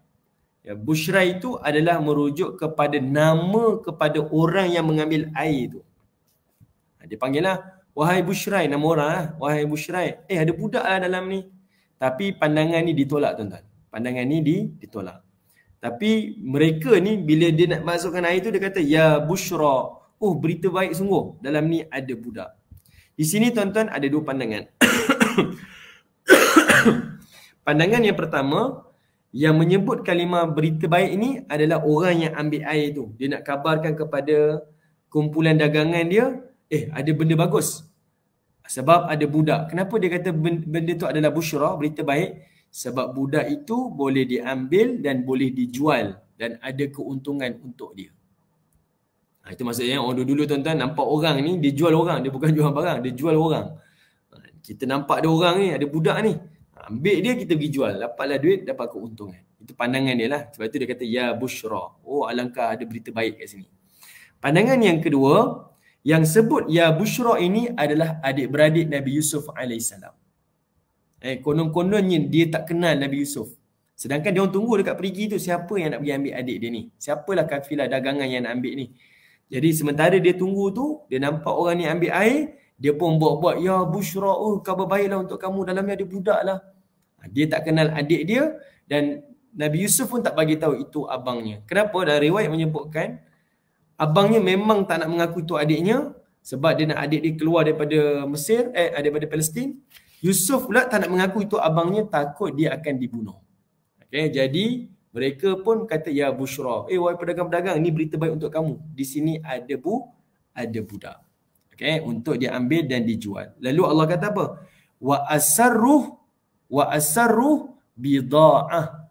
ya Bushrai itu adalah merujuk kepada nama kepada orang yang mengambil air tu ha, Dia panggillah wahai Bushrai nama orang lah. wahai Bushrai. Eh ada budak lah dalam ni. Tapi pandangan ni ditolak tuan-tuan pandangan ni di, ditolak. Tapi mereka ni bila dia nak masukkan air tu dia kata ya bushra. Oh berita baik sungguh dalam ni ada budak. Di sini tuan-tuan ada dua pandangan. pandangan yang pertama yang menyebut kalimah berita baik ini adalah orang yang ambil air tu. Dia nak kabarkan kepada kumpulan dagangan dia, eh ada benda bagus. Sebab ada budak. Kenapa dia kata benda tu adalah bushra, berita baik? sebab budak itu boleh diambil dan boleh dijual dan ada keuntungan untuk dia. Ha, itu maksudnya orang dulu-dulu tuan-tuan nampak orang ni dia jual orang, dia bukan jual barang, dia jual orang. Ha, kita nampak ada orang ni, ada budak ni. Ha, ambil dia kita pergi jual, dapatlah duit, dapat keuntungan. Itu pandangan dia lah. Sebab itu dia kata ya bushra. Oh alangkah ada berita baik kat sini. Pandangan yang kedua, yang sebut ya bushra ini adalah adik-beradik Nabi Yusuf alaihissalam. Eh, konon-kononnya dia tak kenal Nabi Yusuf. Sedangkan dia orang tunggu dekat perigi tu siapa yang nak pergi ambil adik dia ni. Siapalah kafilah dagangan yang nak ambil ni. Jadi sementara dia tunggu tu, dia nampak orang ni ambil air, dia pun buat-buat, ya Bushra, oh kabar baiklah untuk kamu, dalamnya ada budak lah. Ha, dia tak kenal adik dia dan Nabi Yusuf pun tak bagi tahu itu abangnya. Kenapa? Dan riwayat menyebutkan abangnya memang tak nak mengaku itu adiknya sebab dia nak adik dia keluar daripada Mesir, eh daripada Palestin. Yusuf pula tak nak mengaku itu abangnya takut dia akan dibunuh. Okay, jadi mereka pun kata ya Bushra, eh wahai pedagang-pedagang ini berita baik untuk kamu. Di sini ada bu, ada budak. Okay, untuk dia ambil dan dijual. Lalu Allah kata apa? Wa asarruh wa asarruh bida'ah.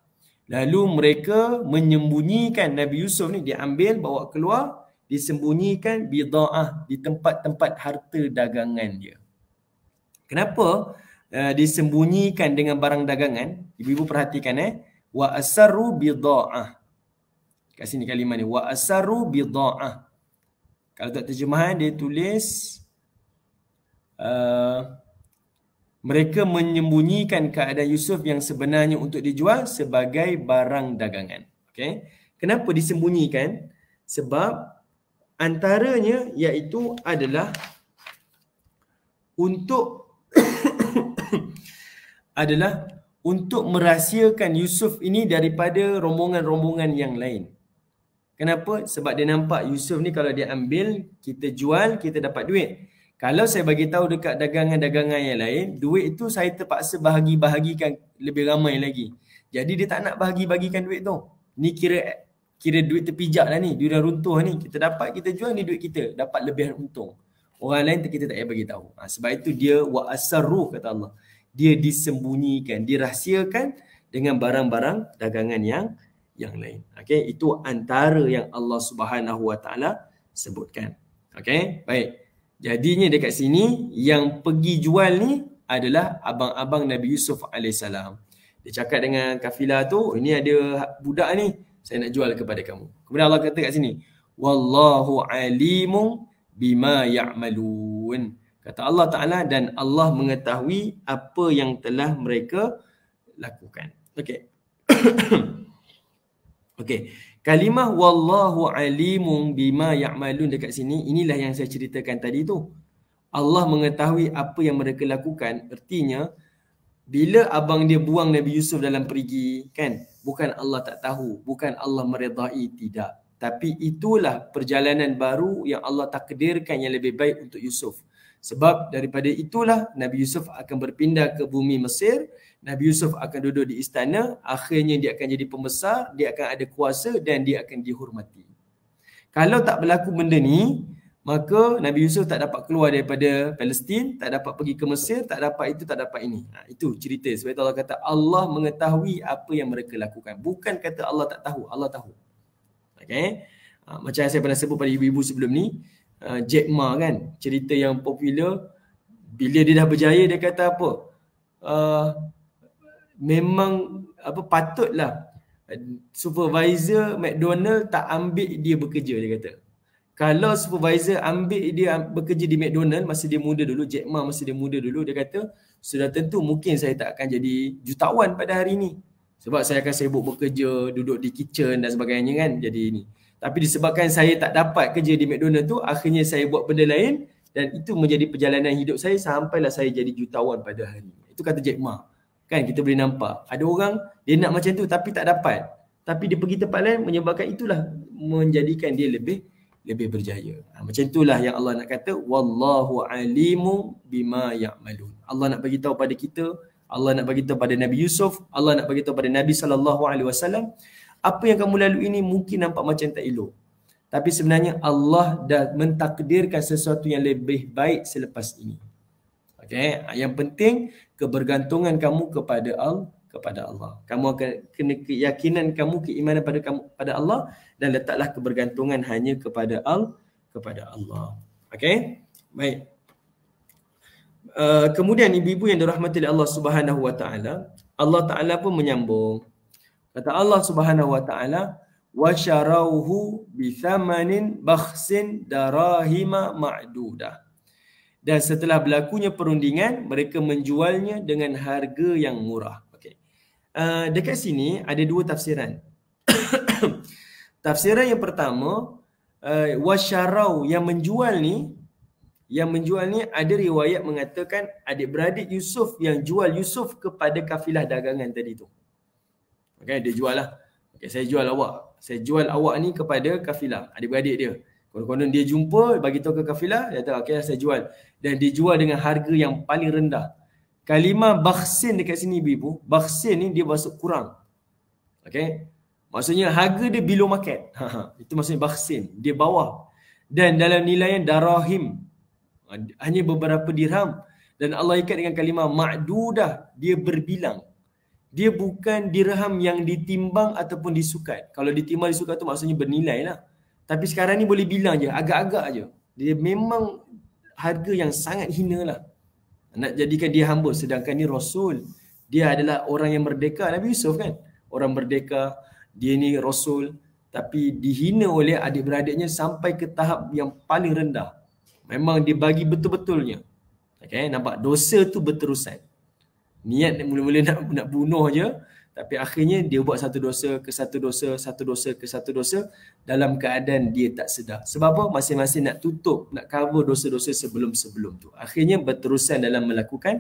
Lalu mereka menyembunyikan Nabi Yusuf ni diambil bawa keluar disembunyikan bida'ah di tempat-tempat harta dagangan dia. Kenapa uh, disembunyikan dengan barang dagangan? Ibu-ibu perhatikan eh. Wa asarru bida'ah. Kat sini kalimah ni. Wa asarru bida'ah. Kalau tak terjemahan eh, dia tulis. Uh, mereka menyembunyikan keadaan Yusuf yang sebenarnya untuk dijual sebagai barang dagangan. Okay. Kenapa disembunyikan? Sebab antaranya iaitu adalah untuk adalah untuk merahsiakan Yusuf ini daripada rombongan-rombongan yang lain. Kenapa? Sebab dia nampak Yusuf ni kalau dia ambil, kita jual, kita dapat duit. Kalau saya bagi tahu dekat dagangan-dagangan yang lain, duit itu saya terpaksa bahagi-bahagikan lebih ramai lagi. Jadi dia tak nak bahagi bahagikan duit tu. Ni kira kira duit terpijak lah ni, duit dah runtuh ni. Kita dapat, kita jual ni duit kita, dapat lebih untung orang lain kita tak payah bagi tahu ha, sebab itu dia wa asarru kata Allah dia disembunyikan dirahsiakan dengan barang-barang dagangan yang yang lain okey itu antara yang Allah Subhanahu wa taala sebutkan okey baik jadinya dekat sini yang pergi jual ni adalah abang-abang Nabi Yusuf alaihissalam. Dia cakap dengan kafilah tu, ini ada budak ni, saya nak jual kepada kamu. Kemudian Allah kata kat sini, Wallahu alimu bima ya'malun kata Allah Taala dan Allah mengetahui apa yang telah mereka lakukan okey okey kalimah wallahu alimun bima ya'malun dekat sini inilah yang saya ceritakan tadi tu Allah mengetahui apa yang mereka lakukan ertinya bila abang dia buang Nabi Yusuf dalam perigi kan bukan Allah tak tahu bukan Allah meredai tidak tapi itulah perjalanan baru yang Allah takdirkan yang lebih baik untuk Yusuf. Sebab daripada itulah Nabi Yusuf akan berpindah ke bumi Mesir. Nabi Yusuf akan duduk di istana. Akhirnya dia akan jadi pembesar. Dia akan ada kuasa dan dia akan dihormati. Kalau tak berlaku benda ni, maka Nabi Yusuf tak dapat keluar daripada Palestin, tak dapat pergi ke Mesir, tak dapat itu, tak dapat ini. Ha, itu cerita. Sebab itu Allah kata Allah mengetahui apa yang mereka lakukan. Bukan kata Allah tak tahu, Allah tahu. Okay. Uh, macam yang saya pernah sebut pada ibu-ibu sebelum ni, uh, Jack Ma kan, cerita yang popular, bila dia dah berjaya dia kata apa? Uh, memang apa patutlah supervisor McDonald tak ambil dia bekerja dia kata. Kalau supervisor ambil dia bekerja di McDonald masa dia muda dulu, Jack Ma masa dia muda dulu dia kata sudah tentu mungkin saya tak akan jadi jutawan pada hari ini. Sebab saya akan sibuk bekerja, duduk di kitchen dan sebagainya kan jadi ini. Tapi disebabkan saya tak dapat kerja di McDonald tu, akhirnya saya buat benda lain dan itu menjadi perjalanan hidup saya sampailah saya jadi jutawan pada hari ini. Itu kata Jack Ma. Kan kita boleh nampak. Ada orang dia nak macam tu tapi tak dapat. Tapi dia pergi tempat lain menyebabkan itulah menjadikan dia lebih lebih berjaya. Ha, macam itulah yang Allah nak kata wallahu alimu bima ya'malun. Allah nak bagi tahu pada kita Allah nak bagi tahu pada Nabi Yusuf, Allah nak bagi tahu pada Nabi sallallahu alaihi wasallam, apa yang kamu lalu ini mungkin nampak macam tak elok. Tapi sebenarnya Allah dah mentakdirkan sesuatu yang lebih baik selepas ini. Okey, eh? yang penting kebergantungan kamu kepada al kepada Allah. Kamu akan kena keyakinan kamu, keimanan pada kamu pada Allah dan letaklah kebergantungan hanya kepada al kepada Allah. Okey? Baik. Eh, kemudian ibu-ibu yang dirahmati oleh Allah Subhanahu wa taala, Allah taala pun menyambung. Kata Allah Subhanahu wa taala, wa syarauhu bi thamanin bakhsin darahima ma'duda. Dan setelah berlakunya perundingan, mereka menjualnya dengan harga yang murah. Okey. Uh, dekat sini ada dua tafsiran. tafsiran yang pertama, uh, wa yang menjual ni yang menjual ni ada riwayat mengatakan adik-beradik Yusuf yang jual Yusuf kepada kafilah dagangan tadi tu. Okay, dia jual lah. Okay, saya jual awak. Saya jual awak ni kepada kafilah, adik-beradik dia. Konon-konon dia jumpa, bagi tahu ke kafilah, dia kata okay, saya jual. Dan dia jual dengan harga yang paling rendah. Kalimah baksin dekat sini ibu, baksin ni dia masuk kurang. Okay? Maksudnya harga dia below market. Itu maksudnya baksin. Dia bawah. Dan dalam nilai darahim, hanya beberapa dirham dan Allah ikat dengan kalimah ma'dudah dia berbilang dia bukan dirham yang ditimbang ataupun disukat kalau ditimbang disukat tu maksudnya bernilai lah tapi sekarang ni boleh bilang je agak-agak je dia memang harga yang sangat hina lah nak jadikan dia hamba sedangkan ni rasul dia adalah orang yang merdeka Nabi Yusuf kan orang merdeka dia ni rasul tapi dihina oleh adik-beradiknya sampai ke tahap yang paling rendah Memang dia bagi betul-betulnya. Okay, nampak dosa tu berterusan. Niat mula-mula nak, nak bunuh je. Tapi akhirnya dia buat satu dosa ke satu dosa, satu dosa ke satu dosa dalam keadaan dia tak sedar. Sebab apa? Masing-masing nak tutup, nak cover dosa-dosa sebelum-sebelum tu. Akhirnya berterusan dalam melakukan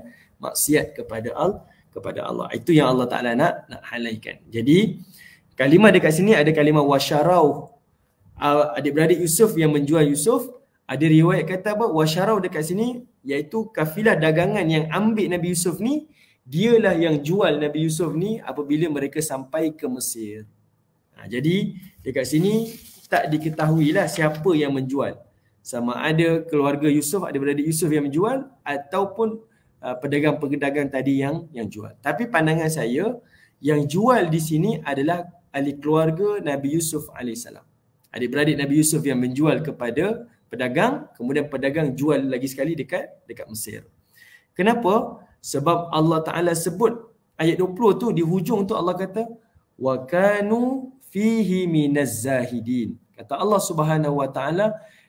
maksiat kepada Allah. kepada Allah. Itu yang Allah Ta'ala nak nak halaikan. Jadi kalimah dekat sini ada kalimah wasyarau. Adik-beradik Yusuf yang menjual Yusuf ada riwayat kata apa washarau dekat sini iaitu kafilah dagangan yang ambil Nabi Yusuf ni dialah yang jual Nabi Yusuf ni apabila mereka sampai ke Mesir. Ha, jadi dekat sini tak diketahuilah siapa yang menjual. Sama ada keluarga Yusuf, ada beradik Yusuf yang menjual ataupun uh, pedagang-pedagang tadi yang yang jual. Tapi pandangan saya yang jual di sini adalah ahli keluarga Nabi Yusuf alaihissalam. Adik beradik Nabi Yusuf yang menjual kepada pedagang kemudian pedagang jual lagi sekali dekat dekat Mesir. Kenapa? Sebab Allah Taala sebut ayat 20 tu di hujung tu Allah kata wa kanu fihi minazzahidin. Kata Allah Subhanahu Wa Taala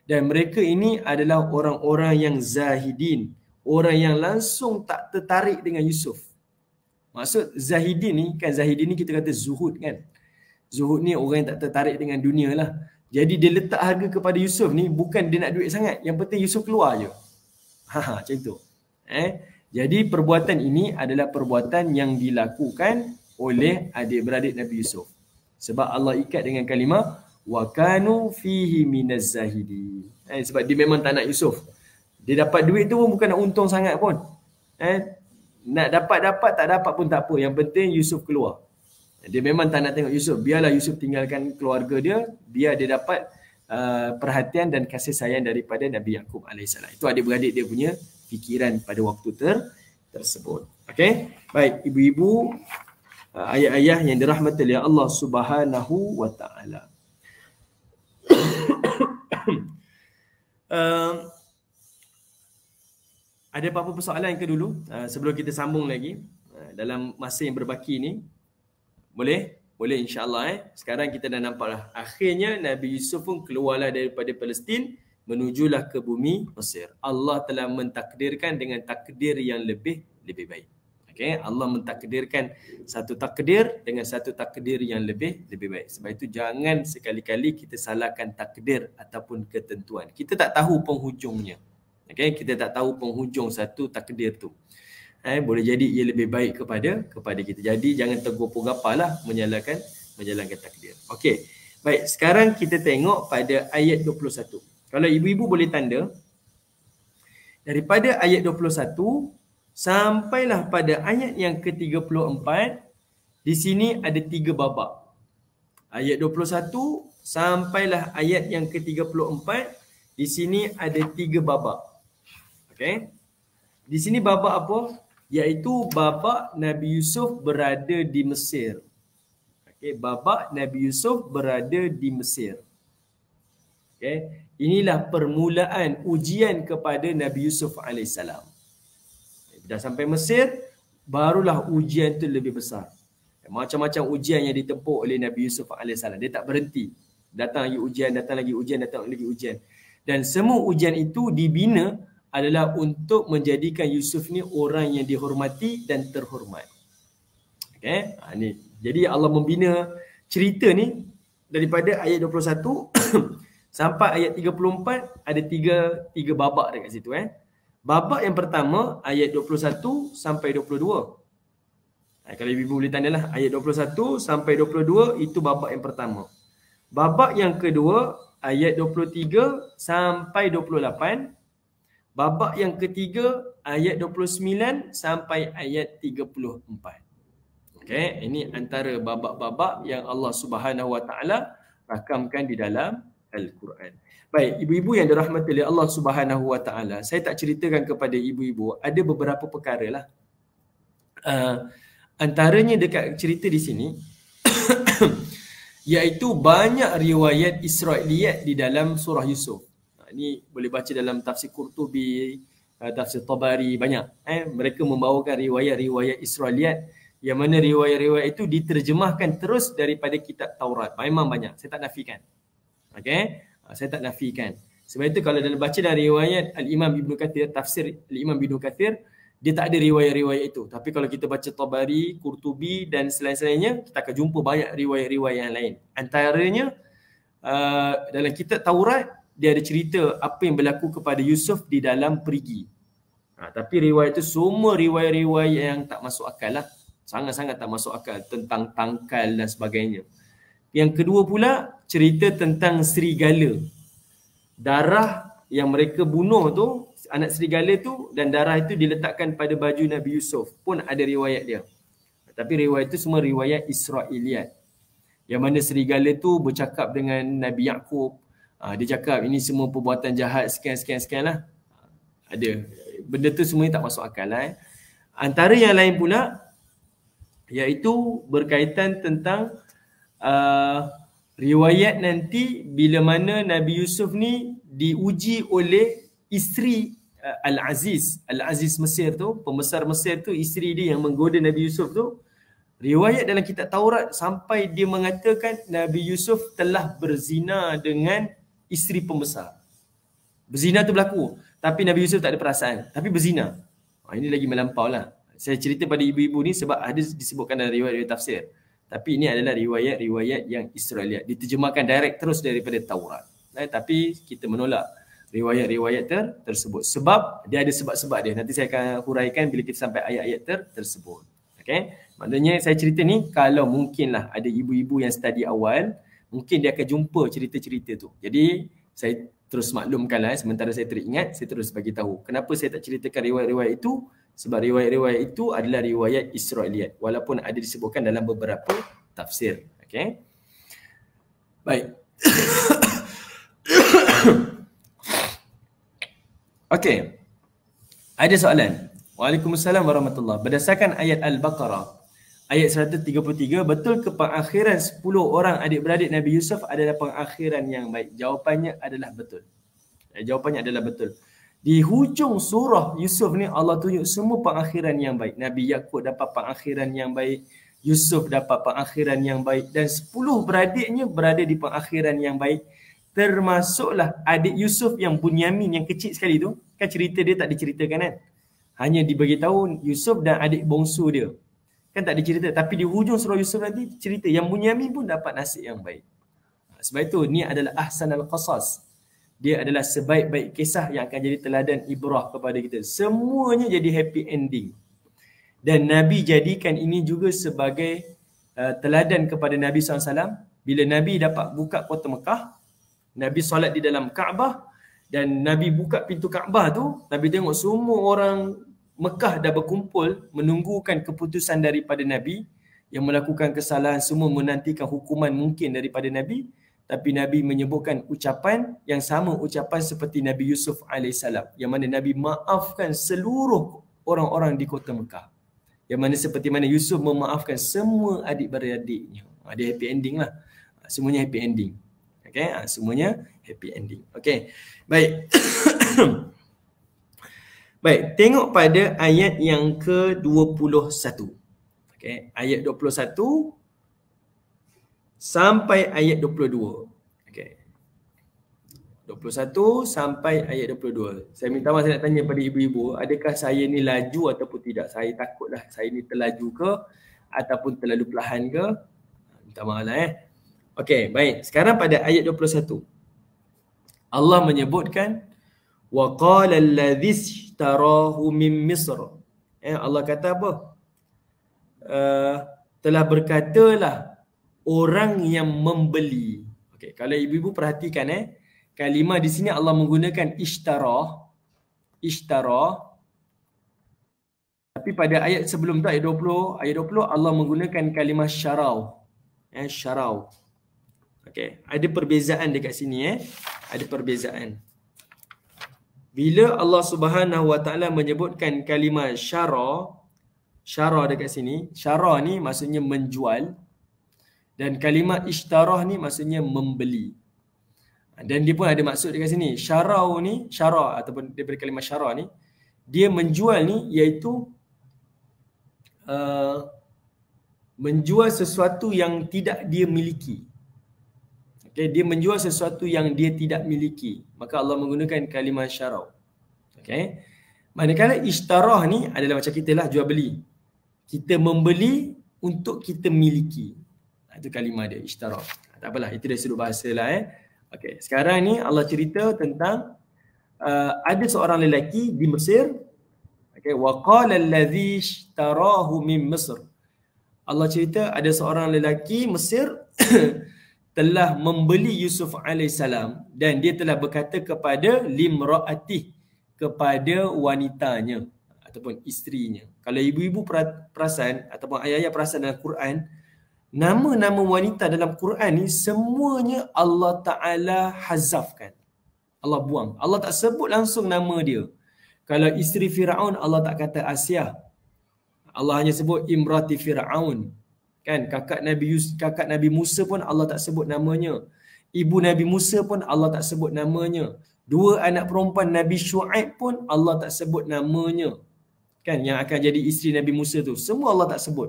dan mereka ini adalah orang-orang yang zahidin, orang yang langsung tak tertarik dengan Yusuf. Maksud zahidin ni kan zahidin ni kita kata zuhud kan. Zuhud ni orang yang tak tertarik dengan dunia lah. Jadi dia letak harga kepada Yusuf ni bukan dia nak duit sangat. Yang penting Yusuf keluar je. Ha ha macam tu. Eh? Jadi perbuatan ini adalah perbuatan yang dilakukan oleh adik-beradik Nabi Yusuf. Sebab Allah ikat dengan kalimah wa kanu fihi minaz zahidi. Eh, sebab dia memang tak nak Yusuf. Dia dapat duit tu pun bukan nak untung sangat pun. Eh, nak dapat-dapat tak dapat pun tak apa. Yang penting Yusuf keluar dia memang tak nak tengok Yusuf biarlah Yusuf tinggalkan keluarga dia biar dia dapat uh, perhatian dan kasih sayang daripada Nabi Yakub alaihissalam itu adik-beradik dia punya fikiran pada waktu ter tersebut okey baik ibu-ibu uh, ayah-ayah yang dirahmati oleh Allah Subhanahu wa taala um, ada apa-apa persoalan ke dulu uh, sebelum kita sambung lagi uh, dalam masa yang berbaki ni boleh? Boleh insyaAllah eh. Sekarang kita dah nampak lah. Akhirnya Nabi Yusuf pun keluarlah daripada Palestin menujulah ke bumi Mesir. Allah telah mentakdirkan dengan takdir yang lebih lebih baik. Okay. Allah mentakdirkan satu takdir dengan satu takdir yang lebih lebih baik. Sebab itu jangan sekali-kali kita salahkan takdir ataupun ketentuan. Kita tak tahu penghujungnya. Okay. Kita tak tahu penghujung satu takdir tu eh, boleh jadi ia lebih baik kepada kepada kita. Jadi jangan tergopoh-gapah lah menyalakan menjalankan takdir. Okey. Baik, sekarang kita tengok pada ayat 21. Kalau ibu-ibu boleh tanda daripada ayat 21 sampailah pada ayat yang ke-34 di sini ada tiga babak. Ayat 21 sampailah ayat yang ke-34 di sini ada tiga babak. Okey. Di sini babak apa? iaitu bapa Nabi Yusuf berada di Mesir. Okey, bapa Nabi Yusuf berada di Mesir. Okey, inilah permulaan ujian kepada Nabi Yusuf alaihissalam. Dah sampai Mesir, barulah ujian tu lebih besar. Macam-macam ujian yang ditempuh oleh Nabi Yusuf alaihissalam. Dia tak berhenti. Datang lagi ujian, datang lagi ujian, datang lagi ujian. Dan semua ujian itu dibina adalah untuk menjadikan Yusuf ni orang yang dihormati dan terhormat. Okay? Ha, ni. Jadi Allah membina cerita ni daripada ayat 21 sampai ayat 34 ada tiga tiga babak dekat situ eh. Babak yang pertama ayat 21 sampai 22. Ha, kalau ibu boleh tandalah ayat 21 sampai 22 itu babak yang pertama. Babak yang kedua ayat 23 sampai 28 Babak yang ketiga ayat 29 sampai ayat 34. Okey, ini antara babak-babak yang Allah Subhanahu Wa Taala rakamkan di dalam Al-Quran. Baik, ibu-ibu yang dirahmati oleh Allah Subhanahu Wa Taala, saya tak ceritakan kepada ibu-ibu ada beberapa perkara lah. Uh, antaranya dekat cerita di sini iaitu banyak riwayat Israiliyat di dalam surah Yusuf. Ini boleh baca dalam tafsir Qurtubi, eh, tafsir Tabari banyak. Eh? Mereka membawakan riwayat-riwayat Israeliat yang mana riwayat-riwayat itu diterjemahkan terus daripada kitab Taurat. Memang banyak. Saya tak nafikan. Okay? Ah, saya tak nafikan. Sebab itu kalau dalam baca dari riwayat Al-Imam Ibn Kathir, tafsir Al-Imam Ibn Kathir, dia tak ada riwayat-riwayat itu. Tapi kalau kita baca Tabari, Qurtubi dan selain-selainnya, kita akan jumpa banyak riwayat-riwayat yang lain. Antaranya, uh, dalam kitab Taurat, dia ada cerita apa yang berlaku kepada Yusuf di dalam perigi. Ha, tapi riwayat itu semua riwayat-riwayat yang tak masuk akal lah. Sangat-sangat tak masuk akal tentang tangkal dan sebagainya. Yang kedua pula cerita tentang serigala. Darah yang mereka bunuh tu, anak serigala tu dan darah itu diletakkan pada baju Nabi Yusuf pun ada riwayat dia. Tapi riwayat itu semua riwayat Israeliat. Yang mana serigala tu bercakap dengan Nabi Yaakob, Uh, dia cakap ini semua perbuatan jahat scan scan scan lah. Ada. Benda tu semuanya tak masuk akal lah. Eh. Antara yang lain pula iaitu berkaitan tentang uh, riwayat nanti bila mana Nabi Yusuf ni diuji oleh isteri uh, Al-Aziz. Al-Aziz Mesir tu, pembesar Mesir tu, isteri dia yang menggoda Nabi Yusuf tu. Riwayat dalam kitab Taurat sampai dia mengatakan Nabi Yusuf telah berzina dengan isteri pembesar. Berzina tu berlaku. Tapi Nabi Yusuf tak ada perasaan. Tapi berzina. Ha, ini lagi melampau lah. Saya cerita pada ibu-ibu ni sebab ada disebutkan dalam riwayat-riwayat tafsir. Tapi ini adalah riwayat-riwayat yang Israelia Diterjemahkan direct terus daripada Taurat. Eh, tapi kita menolak riwayat-riwayat ter tersebut. Sebab dia ada sebab-sebab dia. Nanti saya akan huraikan bila kita sampai ayat-ayat ter tersebut. Okay? Maknanya saya cerita ni kalau mungkinlah ada ibu-ibu yang study awal mungkin dia akan jumpa cerita-cerita tu. Jadi saya terus maklumkanlah. eh. sementara saya teringat saya terus bagi tahu. Kenapa saya tak ceritakan riwayat-riwayat itu? Sebab riwayat-riwayat itu adalah riwayat Israeliat walaupun ada disebutkan dalam beberapa tafsir. Okay. Baik. okay. Ada soalan. Waalaikumsalam warahmatullahi Berdasarkan ayat Al-Baqarah ayat 133 betul ke pengakhiran 10 orang adik-beradik Nabi Yusuf adalah pengakhiran yang baik jawapannya adalah betul eh, jawapannya adalah betul di hujung surah Yusuf ni Allah tunjuk semua pengakhiran yang baik Nabi Yakub dapat pengakhiran yang baik Yusuf dapat pengakhiran yang baik dan 10 beradiknya berada di pengakhiran yang baik termasuklah adik Yusuf yang Bunyamin yang kecil sekali tu kan cerita dia tak diceritakan kan hanya diberitahu Yusuf dan adik bongsu dia kan tak ada cerita tapi di hujung surah Yusuf nanti cerita yang Bunyamin pun dapat nasib yang baik sebab itu ni adalah ahsan al-qasas dia adalah sebaik-baik kisah yang akan jadi teladan ibrah kepada kita semuanya jadi happy ending dan Nabi jadikan ini juga sebagai uh, teladan kepada Nabi SAW bila Nabi dapat buka kota Mekah Nabi solat di dalam Kaabah dan Nabi buka pintu Kaabah tu Nabi tengok semua orang Mekah dah berkumpul menunggukan keputusan daripada Nabi yang melakukan kesalahan semua menantikan hukuman mungkin daripada Nabi tapi Nabi menyebutkan ucapan yang sama ucapan seperti Nabi Yusuf AS yang mana Nabi maafkan seluruh orang-orang di kota Mekah yang mana seperti mana Yusuf memaafkan semua adik-beradiknya dia happy ending lah semuanya happy ending okay? Ha, semuanya happy ending okay. baik Baik, tengok pada ayat yang ke-21. Okay, ayat 21 sampai ayat 22. Okay. 21 sampai ayat 22. Saya minta maaf saya nak tanya pada ibu-ibu, adakah saya ni laju ataupun tidak? Saya takutlah saya ni terlaju ke ataupun terlalu perlahan ke? Ha, minta maaf lah eh. Okay, baik. Sekarang pada ayat 21. Allah menyebutkan wa qala allazi tarahu min misr eh Allah kata apa uh, telah berkatalah orang yang membeli okey kalau ibu-ibu perhatikan eh kalimah di sini Allah menggunakan ishtara ishtara tapi pada ayat sebelum tu ayat 20 ayat 20 Allah menggunakan kalimah syarau eh syarau okey ada perbezaan dekat sini eh ada perbezaan bila Allah Subhanahu Wa Taala menyebutkan kalimah syara syara dekat sini syara ni maksudnya menjual dan kalimah ishtarah ni maksudnya membeli dan dia pun ada maksud dekat sini syarau ni syara ataupun daripada kalimah syara ni dia menjual ni iaitu uh, menjual sesuatu yang tidak dia miliki Okay, dia menjual sesuatu yang dia tidak miliki. Maka Allah menggunakan kalimah syarau. Okay. Manakala ishtarah ni adalah macam kita lah jual beli. Kita membeli untuk kita miliki. Ha, itu kalimah dia, ishtarah. Ha, tak apalah, itu dari sudut bahasa lah eh. Okay, sekarang ni Allah cerita tentang uh, ada seorang lelaki di Mesir. Okay, waqala alladhi ishtarahu min Mesir. Allah cerita ada seorang lelaki Mesir telah membeli Yusuf alaihissalam dan dia telah berkata kepada limraatih kepada wanitanya ataupun isterinya. Kalau ibu-ibu perasan ataupun ayah-ayah perasan dalam Quran, nama-nama wanita dalam Quran ni semuanya Allah Taala hazafkan. Allah buang. Allah tak sebut langsung nama dia. Kalau isteri Firaun Allah tak kata Asia Allah hanya sebut Imrati Firaun kan kakak nabi Yus, kakak nabi Musa pun Allah tak sebut namanya ibu nabi Musa pun Allah tak sebut namanya dua anak perempuan nabi Shu'aib pun Allah tak sebut namanya kan yang akan jadi isteri nabi Musa tu semua Allah tak sebut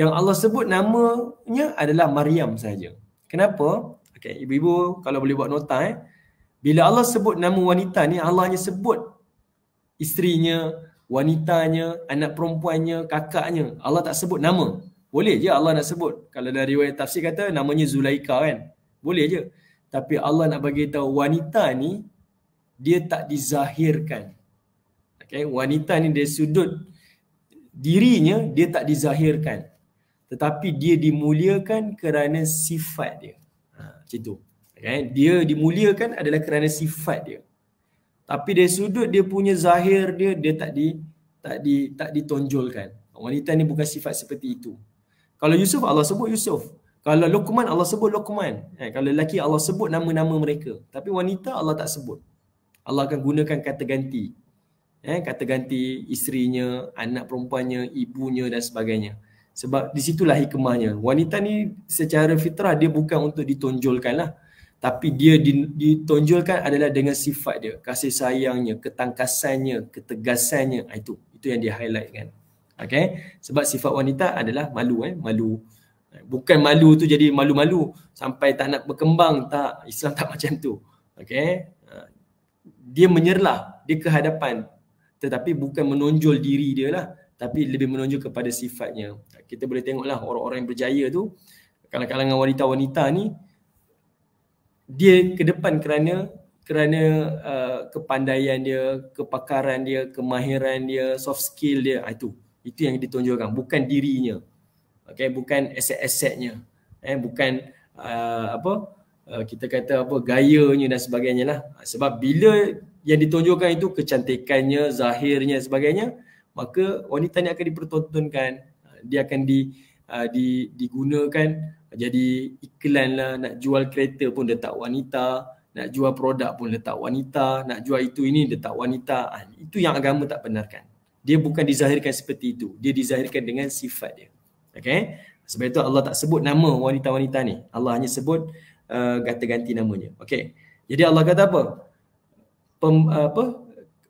yang Allah sebut namanya adalah Maryam saja kenapa okey ibu-ibu kalau boleh buat nota eh bila Allah sebut nama wanita ni Allah hanya sebut isterinya wanitanya anak perempuannya kakaknya Allah tak sebut nama boleh je Allah nak sebut. Kalau dari riwayat tafsir kata namanya Zulaika kan. Boleh je. Tapi Allah nak bagi tahu wanita ni dia tak dizahirkan. Okay, wanita ni dia sudut dirinya dia tak dizahirkan. Tetapi dia dimuliakan kerana sifat dia. Ha, macam tu. Okay, dia dimuliakan adalah kerana sifat dia. Tapi dari sudut dia punya zahir dia dia tak di tak di tak ditonjolkan. Wanita ni bukan sifat seperti itu. Kalau Yusuf Allah sebut Yusuf. Kalau Luqman Allah sebut Luqman. Eh, kalau lelaki Allah sebut nama-nama mereka. Tapi wanita Allah tak sebut. Allah akan gunakan kata ganti. Eh, kata ganti isterinya, anak perempuannya, ibunya dan sebagainya. Sebab di situlah hikmahnya. Wanita ni secara fitrah dia bukan untuk ditonjolkan lah. Tapi dia ditonjolkan adalah dengan sifat dia. Kasih sayangnya, ketangkasannya, ketegasannya. Ah, itu itu yang dia highlight kan. Okay? Sebab sifat wanita adalah malu eh, malu. Bukan malu tu jadi malu-malu sampai tak nak berkembang, tak. Islam tak macam tu. Okay? Dia menyerlah, dia ke hadapan. Tetapi bukan menonjol diri dia lah. Tapi lebih menonjol kepada sifatnya. Kita boleh tengoklah orang-orang yang berjaya tu, kalau kalangan wanita-wanita ni, dia ke depan kerana kerana uh, kepandaian dia, kepakaran dia, kemahiran dia, soft skill dia, ah, itu itu yang ditonjolkan, bukan dirinya. Okey bukan aset-asetnya. Eh bukan uh, apa uh, kita kata apa gayanya dan sebagainya lah. Sebab bila yang ditonjolkan itu kecantikannya, zahirnya dan sebagainya, maka wanita ni akan dipertontonkan, uh, dia akan di uh, di digunakan jadi iklan lah nak jual kereta pun letak wanita, nak jual produk pun letak wanita, nak jual itu ini letak wanita. Ah, itu yang agama tak benarkan dia bukan dizahirkan seperti itu. Dia dizahirkan dengan sifat dia. Okay? Sebab itu Allah tak sebut nama wanita-wanita ni. Allah hanya sebut uh, gata-ganti namanya. Okay? Jadi Allah kata apa? Pem, uh, apa?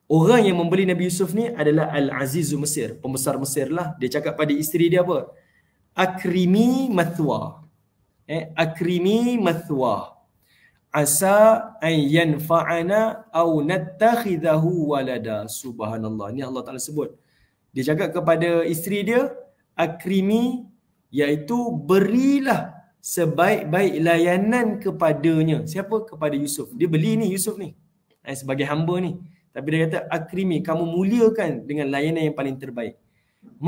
Orang yang membeli Nabi Yusuf ni adalah Al-Azizu Mesir. Pembesar Mesir lah. Dia cakap pada isteri dia apa? Akrimi matwa. Eh, akrimi matwa asa an yanfa'ana aw nattakhidahu walada subhanallah ni Allah Taala sebut dia cakap kepada isteri dia akrimi iaitu berilah sebaik-baik layanan kepadanya siapa kepada Yusuf dia beli ni Yusuf ni eh, sebagai hamba ni tapi dia kata akrimi kamu muliakan dengan layanan yang paling terbaik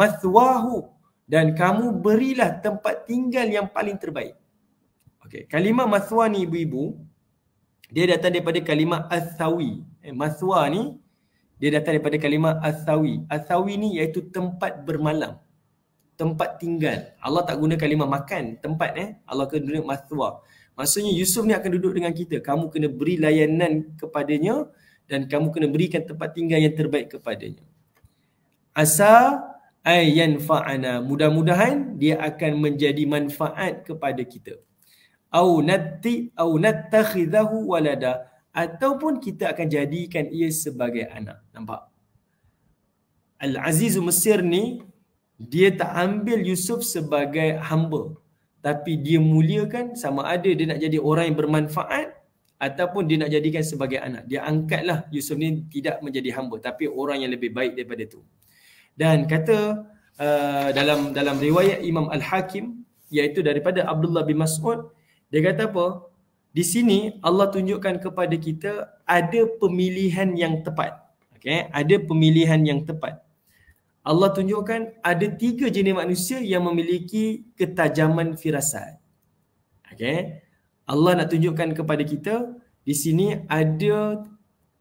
maswahu dan kamu berilah tempat tinggal yang paling terbaik okey kalimah mathwa ni ibu-ibu dia datang daripada kalimah asawi eh, maswa ni dia datang daripada kalimah asawi asawi ni iaitu tempat bermalam tempat tinggal Allah tak guna kalimah makan tempat eh Allah akan duduk maswa maksudnya Yusuf ni akan duduk dengan kita kamu kena beri layanan kepadanya dan kamu kena berikan tempat tinggal yang terbaik kepadanya asa ayyan fa'ana mudah-mudahan dia akan menjadi manfaat kepada kita au natti au nattakhidahu walada ataupun kita akan jadikan ia sebagai anak nampak al aziz mesir ni dia tak ambil yusuf sebagai hamba tapi dia muliakan sama ada dia nak jadi orang yang bermanfaat ataupun dia nak jadikan sebagai anak dia angkatlah yusuf ni tidak menjadi hamba tapi orang yang lebih baik daripada tu dan kata uh, dalam dalam riwayat imam al hakim iaitu daripada abdullah bin mas'ud dia kata apa? Di sini Allah tunjukkan kepada kita ada pemilihan yang tepat. Okay? Ada pemilihan yang tepat. Allah tunjukkan ada tiga jenis manusia yang memiliki ketajaman firasat. Okay? Allah nak tunjukkan kepada kita di sini ada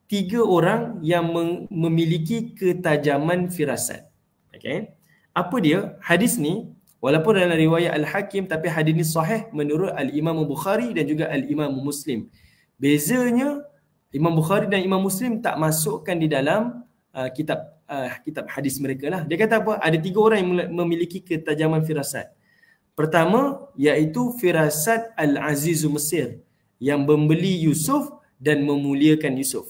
tiga orang yang memiliki ketajaman firasat. Okay? Apa dia? Hadis ni Walaupun dalam riwayat Al-Hakim tapi hadis ini sahih menurut Al-Imam Bukhari dan juga Al-Imam Muslim. Bezanya Imam Bukhari dan Imam Muslim tak masukkan di dalam uh, kitab uh, kitab hadis mereka lah. Dia kata apa? Ada tiga orang yang memiliki ketajaman firasat. Pertama iaitu firasat Al-Azizu Mesir yang membeli Yusuf dan memuliakan Yusuf.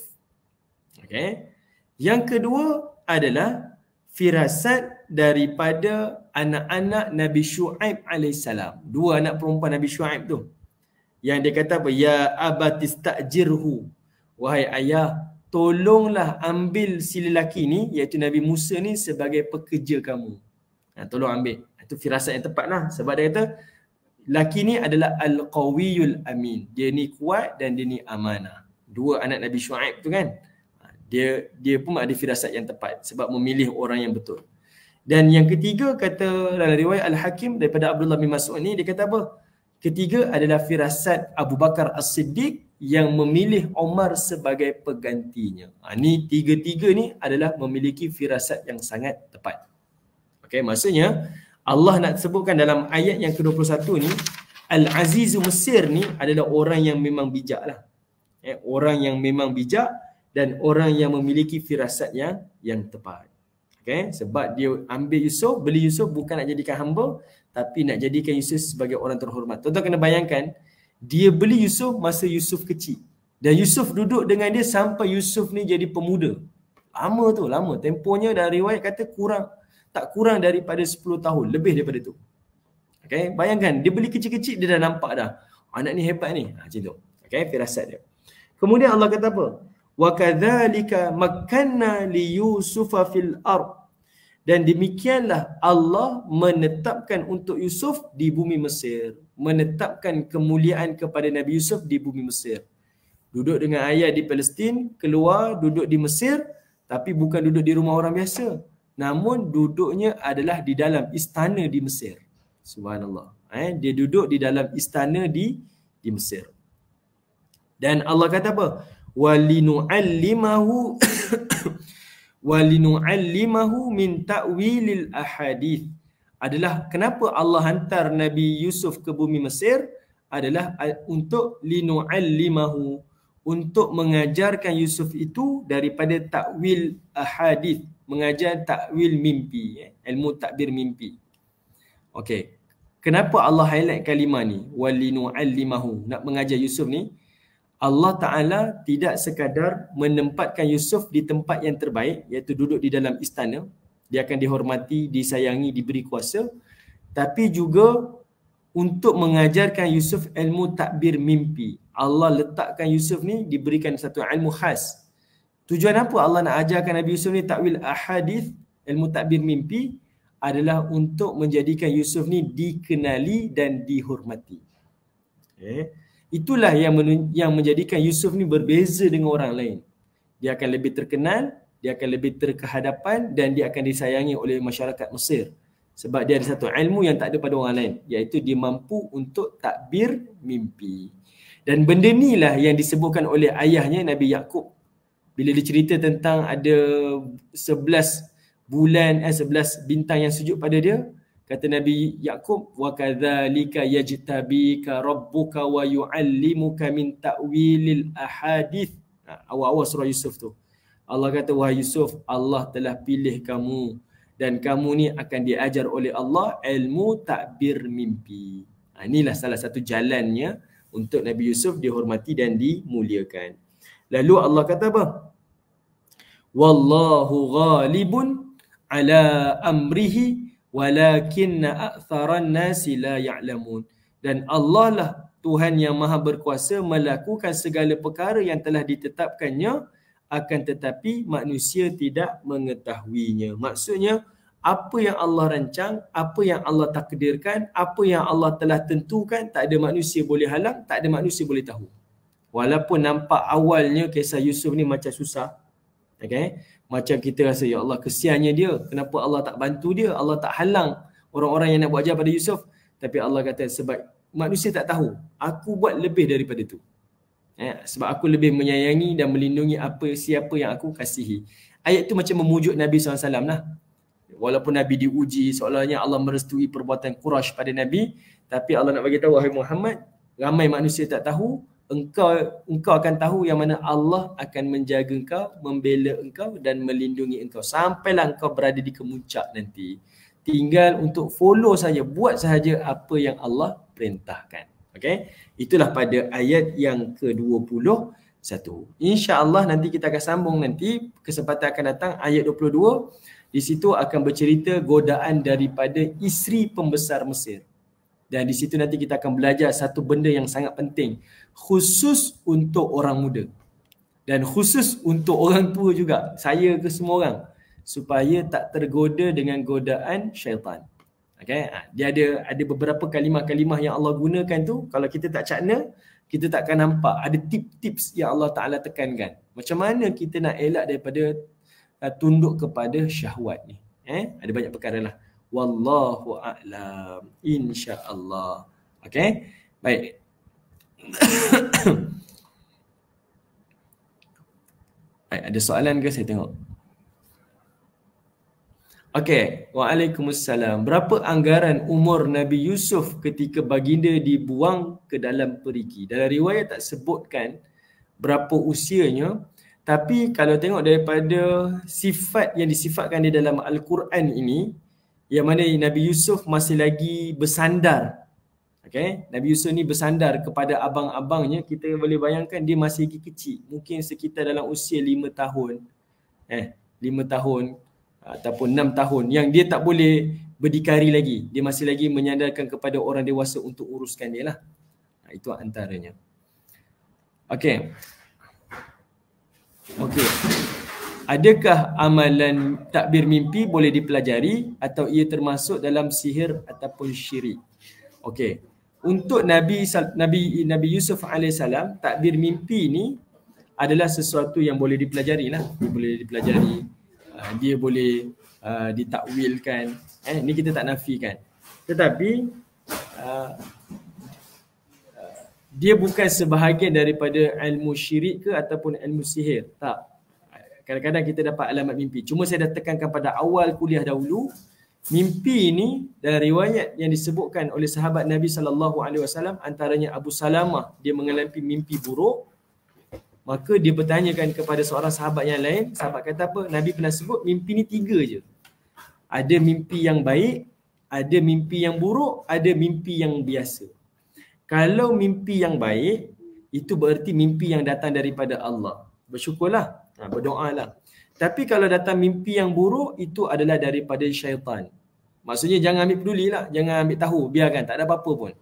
Okay. Yang kedua adalah firasat daripada anak-anak Nabi Shu'aib AS. Dua anak perempuan Nabi Shu'aib tu. Yang dia kata apa? Ya abatis ta'jirhu. Wahai ayah, tolonglah ambil si lelaki ni, iaitu Nabi Musa ni sebagai pekerja kamu. Ha, tolong ambil. Itu firasat yang tepat lah. Sebab dia kata, lelaki ni adalah Al-Qawiyul Amin. Dia ni kuat dan dia ni amanah. Dua anak Nabi Shu'aib tu kan? dia dia pun ada firasat yang tepat sebab memilih orang yang betul. Dan yang ketiga kata dalam riwayat Al-Hakim daripada Abdullah bin Mas'ud ni dia kata apa? Ketiga adalah firasat Abu Bakar As-Siddiq yang memilih Omar sebagai pegantinya. Ha, ni tiga-tiga ni adalah memiliki firasat yang sangat tepat. Okay, maksudnya Allah nak sebutkan dalam ayat yang ke-21 ni Al-Azizu Mesir ni adalah orang yang memang bijak lah. Eh, orang yang memang bijak dan orang yang memiliki firasat yang yang tepat. Okay? Sebab dia ambil Yusuf, beli Yusuf bukan nak jadikan hamba tapi nak jadikan Yusuf sebagai orang terhormat. Tuan-tuan kena bayangkan dia beli Yusuf masa Yusuf kecil. Dan Yusuf duduk dengan dia sampai Yusuf ni jadi pemuda. Lama tu, lama. Temponya dari riwayat kata kurang tak kurang daripada 10 tahun, lebih daripada tu. Okay, bayangkan dia beli kecil-kecil dia dah nampak dah. Anak ni hebat ni. Ha, macam tu. Okay, firasat dia. Kemudian Allah kata apa? وَكَذَلِكَ li لِيُوسُفَ fil الْأَرْضِ Dan demikianlah Allah menetapkan untuk Yusuf di bumi Mesir. Menetapkan kemuliaan kepada Nabi Yusuf di bumi Mesir. Duduk dengan ayah di Palestin, keluar duduk di Mesir tapi bukan duduk di rumah orang biasa. Namun duduknya adalah di dalam istana di Mesir. Subhanallah. Eh, dia duduk di dalam istana di di Mesir. Dan Allah kata apa? ولنعلمه ولنعلمه من تأويل الأحاديث adalah kenapa Allah hantar Nabi Yusuf ke bumi Mesir adalah untuk linu'allimahu untuk mengajarkan Yusuf itu daripada takwil hadis mengajar takwil mimpi eh, ilmu takbir mimpi okey kenapa Allah highlight kalimah ni walinu'allimahu nak mengajar Yusuf ni Allah Ta'ala tidak sekadar menempatkan Yusuf di tempat yang terbaik iaitu duduk di dalam istana dia akan dihormati, disayangi, diberi kuasa tapi juga untuk mengajarkan Yusuf ilmu takbir mimpi Allah letakkan Yusuf ni diberikan satu ilmu khas tujuan apa Allah nak ajarkan Nabi Yusuf ni takwil ahadis ilmu takbir mimpi adalah untuk menjadikan Yusuf ni dikenali dan dihormati okay. Eh, Itulah yang menun- yang menjadikan Yusuf ni berbeza dengan orang lain. Dia akan lebih terkenal, dia akan lebih terkehadapan dan dia akan disayangi oleh masyarakat Mesir. Sebab dia ada satu ilmu yang tak ada pada orang lain. Iaitu dia mampu untuk takbir mimpi. Dan benda ni lah yang disebutkan oleh ayahnya Nabi Yakub Bila dia cerita tentang ada sebelas bulan, eh, sebelas bintang yang sujud pada dia. Kata Nabi Yaakob, وَكَذَلِكَ يَجْتَبِيكَ رَبُّكَ وَيُعَلِّمُكَ مِنْ تَعْوِيلِ الْأَحَادِثِ ha, Awal-awal surah Yusuf tu. Allah kata, Wahai Yusuf, Allah telah pilih kamu dan kamu ni akan diajar oleh Allah ilmu takbir mimpi. Ha, inilah salah satu jalannya untuk Nabi Yusuf dihormati dan dimuliakan. Lalu Allah kata apa? Wallahu ghalibun ala amrihi Walakin aktharan nasi la ya'lamun dan Allah lah Tuhan yang maha berkuasa melakukan segala perkara yang telah ditetapkannya akan tetapi manusia tidak mengetahuinya maksudnya apa yang Allah rancang, apa yang Allah takdirkan, apa yang Allah telah tentukan, tak ada manusia boleh halang, tak ada manusia boleh tahu. Walaupun nampak awalnya kisah Yusuf ni macam susah. Okay? macam kita rasa ya Allah kesiannya dia kenapa Allah tak bantu dia Allah tak halang orang-orang yang nak buat jahat pada Yusuf tapi Allah kata sebab manusia tak tahu aku buat lebih daripada itu eh, sebab aku lebih menyayangi dan melindungi apa siapa yang aku kasihi ayat tu macam memujuk Nabi SAW lah walaupun Nabi diuji seolah-olahnya Allah merestui perbuatan Quraisy pada Nabi tapi Allah nak bagi tahu wahai Muhammad ramai manusia tak tahu engkau engkau akan tahu yang mana Allah akan menjaga engkau, membela engkau dan melindungi engkau sampailah engkau berada di kemuncak nanti. Tinggal untuk follow saja, buat sahaja apa yang Allah perintahkan. Okey. Itulah pada ayat yang ke-20 satu. Insya-Allah nanti kita akan sambung nanti kesempatan akan datang ayat 22. Di situ akan bercerita godaan daripada isteri pembesar Mesir. Dan di situ nanti kita akan belajar satu benda yang sangat penting khusus untuk orang muda dan khusus untuk orang tua juga saya ke semua orang supaya tak tergoda dengan godaan syaitan okey ha, dia ada ada beberapa kalimah-kalimah yang Allah gunakan tu kalau kita tak cakna kita tak akan nampak ada tip tips yang Allah Taala tekankan macam mana kita nak elak daripada uh, tunduk kepada syahwat ni eh ada banyak perkara lah wallahu a'lam insyaallah okey baik Hai, ada soalan ke saya tengok? Okey, waalaikumsalam. Berapa anggaran umur Nabi Yusuf ketika baginda dibuang ke dalam perigi? Dalam riwayat tak sebutkan berapa usianya, tapi kalau tengok daripada sifat yang disifatkan di dalam Al-Quran ini, yang mana Nabi Yusuf masih lagi bersandar Okay. Nabi Yusuf ni bersandar kepada abang-abangnya. Kita boleh bayangkan dia masih lagi kecil. Mungkin sekitar dalam usia lima tahun. Eh, lima tahun ataupun enam tahun yang dia tak boleh berdikari lagi. Dia masih lagi menyandarkan kepada orang dewasa untuk uruskan dia lah. itu antaranya. Okay. Okay. Adakah amalan takbir mimpi boleh dipelajari atau ia termasuk dalam sihir ataupun syirik? Okay untuk Nabi Nabi Nabi Yusuf alaihissalam takdir mimpi ni adalah sesuatu yang boleh dipelajari lah. Dia boleh dipelajari. Uh, dia boleh uh, ditakwilkan. Eh, ni kita tak nafikan. Tetapi uh, dia bukan sebahagian daripada ilmu syirik ke ataupun ilmu sihir. Tak. Kadang-kadang kita dapat alamat mimpi. Cuma saya dah tekankan pada awal kuliah dahulu mimpi ini dalam riwayat yang disebutkan oleh sahabat Nabi sallallahu alaihi wasallam antaranya Abu Salamah dia mengalami mimpi buruk maka dia bertanyakan kepada seorang sahabat yang lain sahabat kata apa Nabi pernah sebut mimpi ni tiga je ada mimpi yang baik ada mimpi yang buruk ada mimpi yang biasa kalau mimpi yang baik itu bermerti mimpi yang datang daripada Allah bersyukurlah ha, berdoalah tapi kalau datang mimpi yang buruk itu adalah daripada syaitan. Maksudnya jangan ambil peduli lah, jangan ambil tahu, biarkan tak ada apa-apa pun.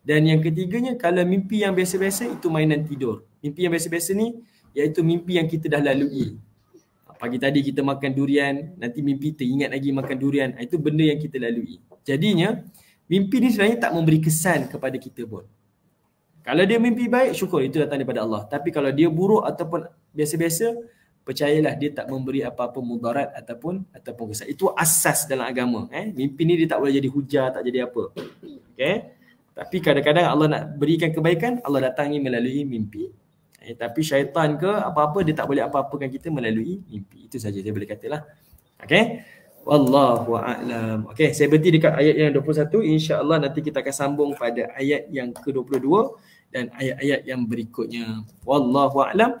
Dan yang ketiganya kalau mimpi yang biasa-biasa itu mainan tidur. Mimpi yang biasa-biasa ni iaitu mimpi yang kita dah lalui. Pagi tadi kita makan durian, nanti mimpi teringat lagi makan durian. Ah, itu benda yang kita lalui. Jadinya mimpi ni sebenarnya tak memberi kesan kepada kita pun. Kalau dia mimpi baik, syukur itu datang daripada Allah. Tapi kalau dia buruk ataupun biasa-biasa, percayalah dia tak memberi apa-apa mudarat ataupun ataupun kesan. Itu asas dalam agama. Eh? Mimpi ni dia tak boleh jadi hujah, tak jadi apa. Okay? Tapi kadang-kadang Allah nak berikan kebaikan, Allah datangi melalui mimpi. Eh, tapi syaitan ke apa-apa, dia tak boleh apa-apakan kita melalui mimpi. Itu saja saya boleh katalah. Okay? Wallahu a'lam. Okay, saya berhenti dekat ayat yang 21. insya Allah nanti kita akan sambung pada ayat yang ke-22 dan ayat-ayat yang berikutnya. Wallahu a'lam.